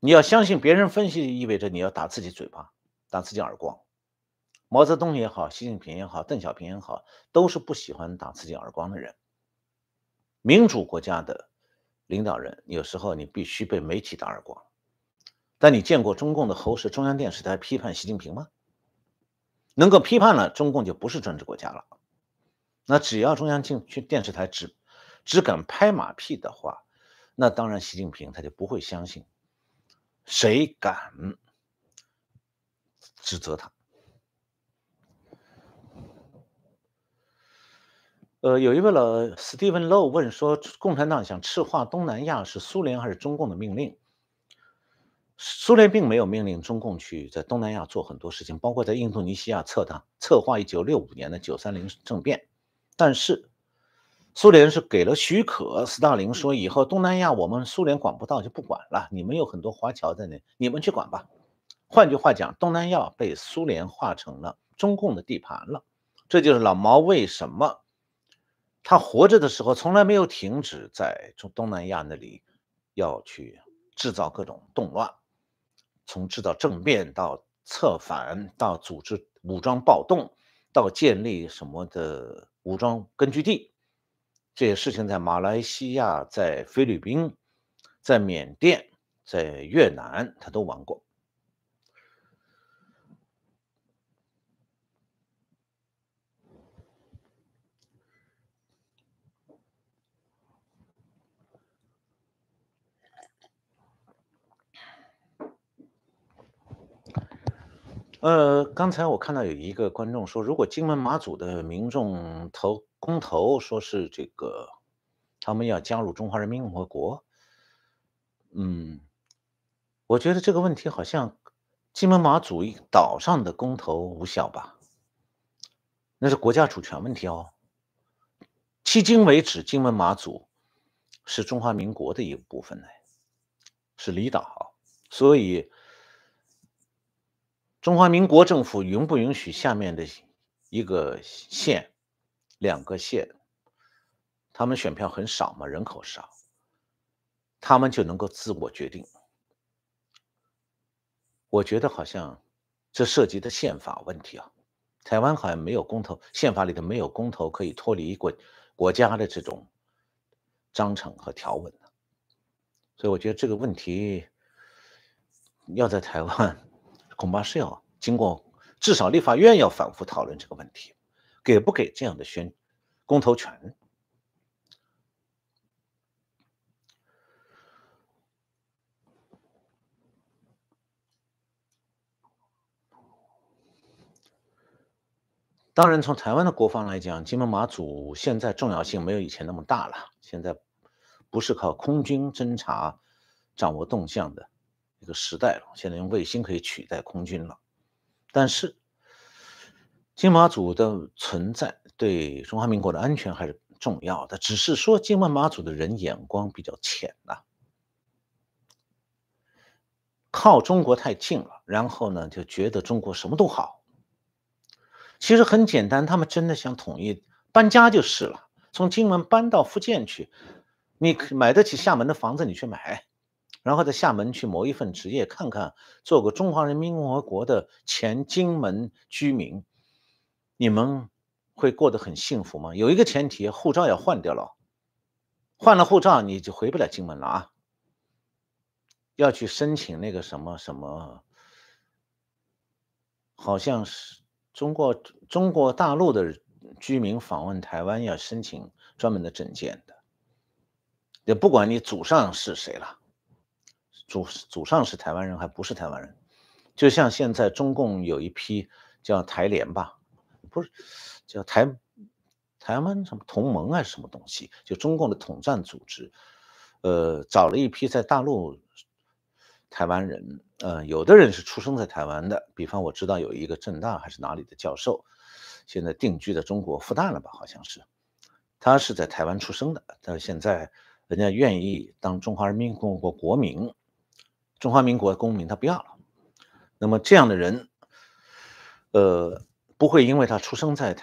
你要相信别人分析，意味着你要打自己嘴巴，打自己耳光。毛泽东也好，习近平也好，邓小平也好，都是不喜欢打自己耳光的人。民主国家的领导人，有时候你必须被媒体打耳光。但你见过中共的喉舌中央电视台批判习近平吗？能够批判了，中共就不是专制国家了。那只要中央进去电视台只只敢拍马屁的话，那当然习近平他就不会相信谁敢指责他。呃，有一位老 Steven Low 问说，共产党想赤化东南亚是苏联还是中共的命令？苏联并没有命令中共去在东南亚做很多事情，包括在印度尼西亚策他策划1965年的930政变。但是，苏联是给了许可，斯大林说：“以后东南亚我们苏联管不到就不管了，你们有很多华侨在那，你们去管吧。”换句话讲，东南亚被苏联化成了中共的地盘了。这就是老毛为什么他活着的时候从来没有停止在中东南亚那里要去制造各种动乱。从制造政变到策反，到组织武装暴动，到建立什么的武装根据地，这些事情在马来西亚、在菲律宾、在缅甸、在越南，他都玩过。呃，刚才我看到有一个观众说，如果金门马祖的民众投公投，说是这个，他们要加入中华人民共和国，嗯，我觉得这个问题好像金门马祖岛上的公投无效吧？那是国家主权问题哦。迄今为止，金门马祖是中华民国的一部分呢，是离岛，所以。中华民国政府允不允许下面的一个县、两个县，他们选票很少嘛，人口少，他们就能够自我决定。我觉得好像这涉及的宪法问题啊，台湾好像没有公投，宪法里头没有公投可以脱离国国家的这种章程和条文，所以我觉得这个问题要在台湾。恐怕是要经过至少立法院要反复讨论这个问题，给不给这样的宣公投权？当然，从台湾的国防来讲，金门马祖现在重要性没有以前那么大了，现在不是靠空军侦察掌握动向的。个时代了，现在用卫星可以取代空军了。但是金马祖的存在对中华民国的安全还是重要的。只是说金门马祖的人眼光比较浅呐，靠中国太近了，然后呢就觉得中国什么都好。其实很简单，他们真的想统一，搬家就是了，从金门搬到福建去。你买得起厦门的房子，你去买。然后在厦门去谋一份职业，看看做个中华人民共和国的前金门居民，你们会过得很幸福吗？有一个前提，护照要换掉了，换了护照你就回不了金门了啊。要去申请那个什么什么，好像是中国中国大陆的居民访问台湾要申请专门的证件的，就不管你祖上是谁了。祖祖上是台湾人，还不是台湾人。就像现在，中共有一批叫台联吧，不是叫台台湾什么同盟还是什么东西，就中共的统战组织，呃，找了一批在大陆台湾人。呃，有的人是出生在台湾的，比方我知道有一个政大还是哪里的教授，现在定居在中国复旦了吧？好像是，他是在台湾出生的，但是现在人家愿意当中华人民共和国国民。中华民国公民他不要了，那么这样的人，呃，不会因为他出生在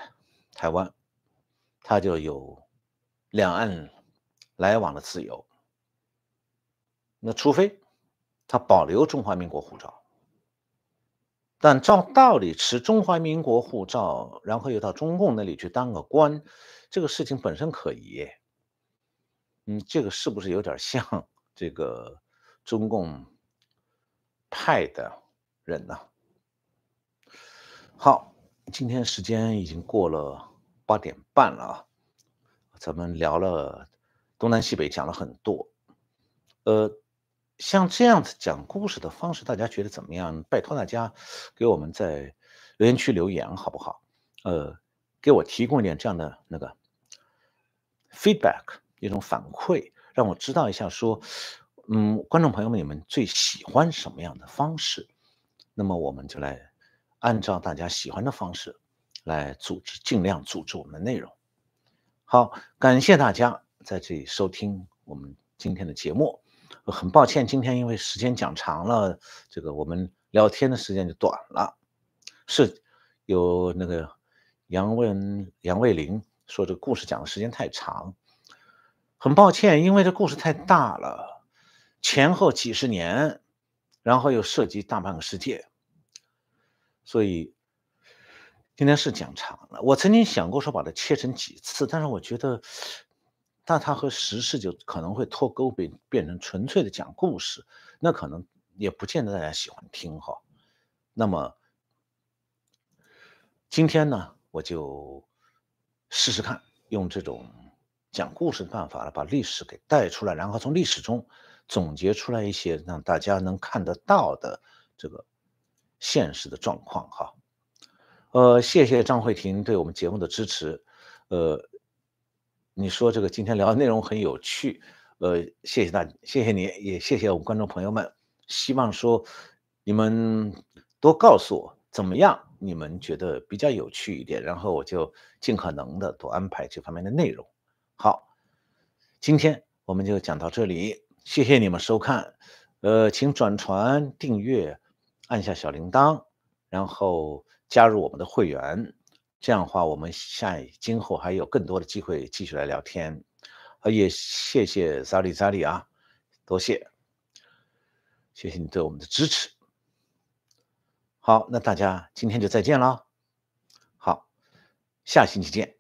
台湾，他就有两岸来往的自由。那除非他保留中华民国护照，但照道理持中华民国护照，然后又到中共那里去当个官，这个事情本身可疑。嗯，这个是不是有点像这个中共？派的人呢？好，今天时间已经过了八点半了啊，咱们聊了东南西北，讲了很多。呃，像这样子讲故事的方式，大家觉得怎么样？拜托大家给我们在留言区留言好不好？呃，给我提供一点这样的那个 feedback，一种反馈，让我知道一下说。嗯，观众朋友们，你们最喜欢什么样的方式？那么我们就来按照大家喜欢的方式来组织，尽量组织我们的内容。好，感谢大家在这里收听我们今天的节目。很抱歉，今天因为时间讲长了，这个我们聊天的时间就短了。是，有那个杨文杨卫林说这个故事讲的时间太长，很抱歉，因为这故事太大了。前后几十年，然后又涉及大半个世界，所以今天是讲长了。我曾经想过说把它切成几次，但是我觉得，那它和时事就可能会脱钩，变变成纯粹的讲故事，那可能也不见得大家喜欢听哈。那么今天呢，我就试试看用这种讲故事的办法呢，把历史给带出来，然后从历史中。总结出来一些让大家能看得到的这个现实的状况哈，呃，谢谢张慧婷对我们节目的支持，呃，你说这个今天聊的内容很有趣，呃，谢谢大，谢谢您，也谢谢我们观众朋友们，希望说你们多告诉我怎么样，你们觉得比较有趣一点，然后我就尽可能的多安排这方面的内容。好，今天我们就讲到这里。谢谢你们收看，呃，请转传、订阅，按下小铃铛，然后加入我们的会员，这样的话，我们下今后还有更多的机会继续来聊天。好，也谢谢 Zali 啊，多谢，谢谢你对我们的支持。好，那大家今天就再见了，好，下星期见。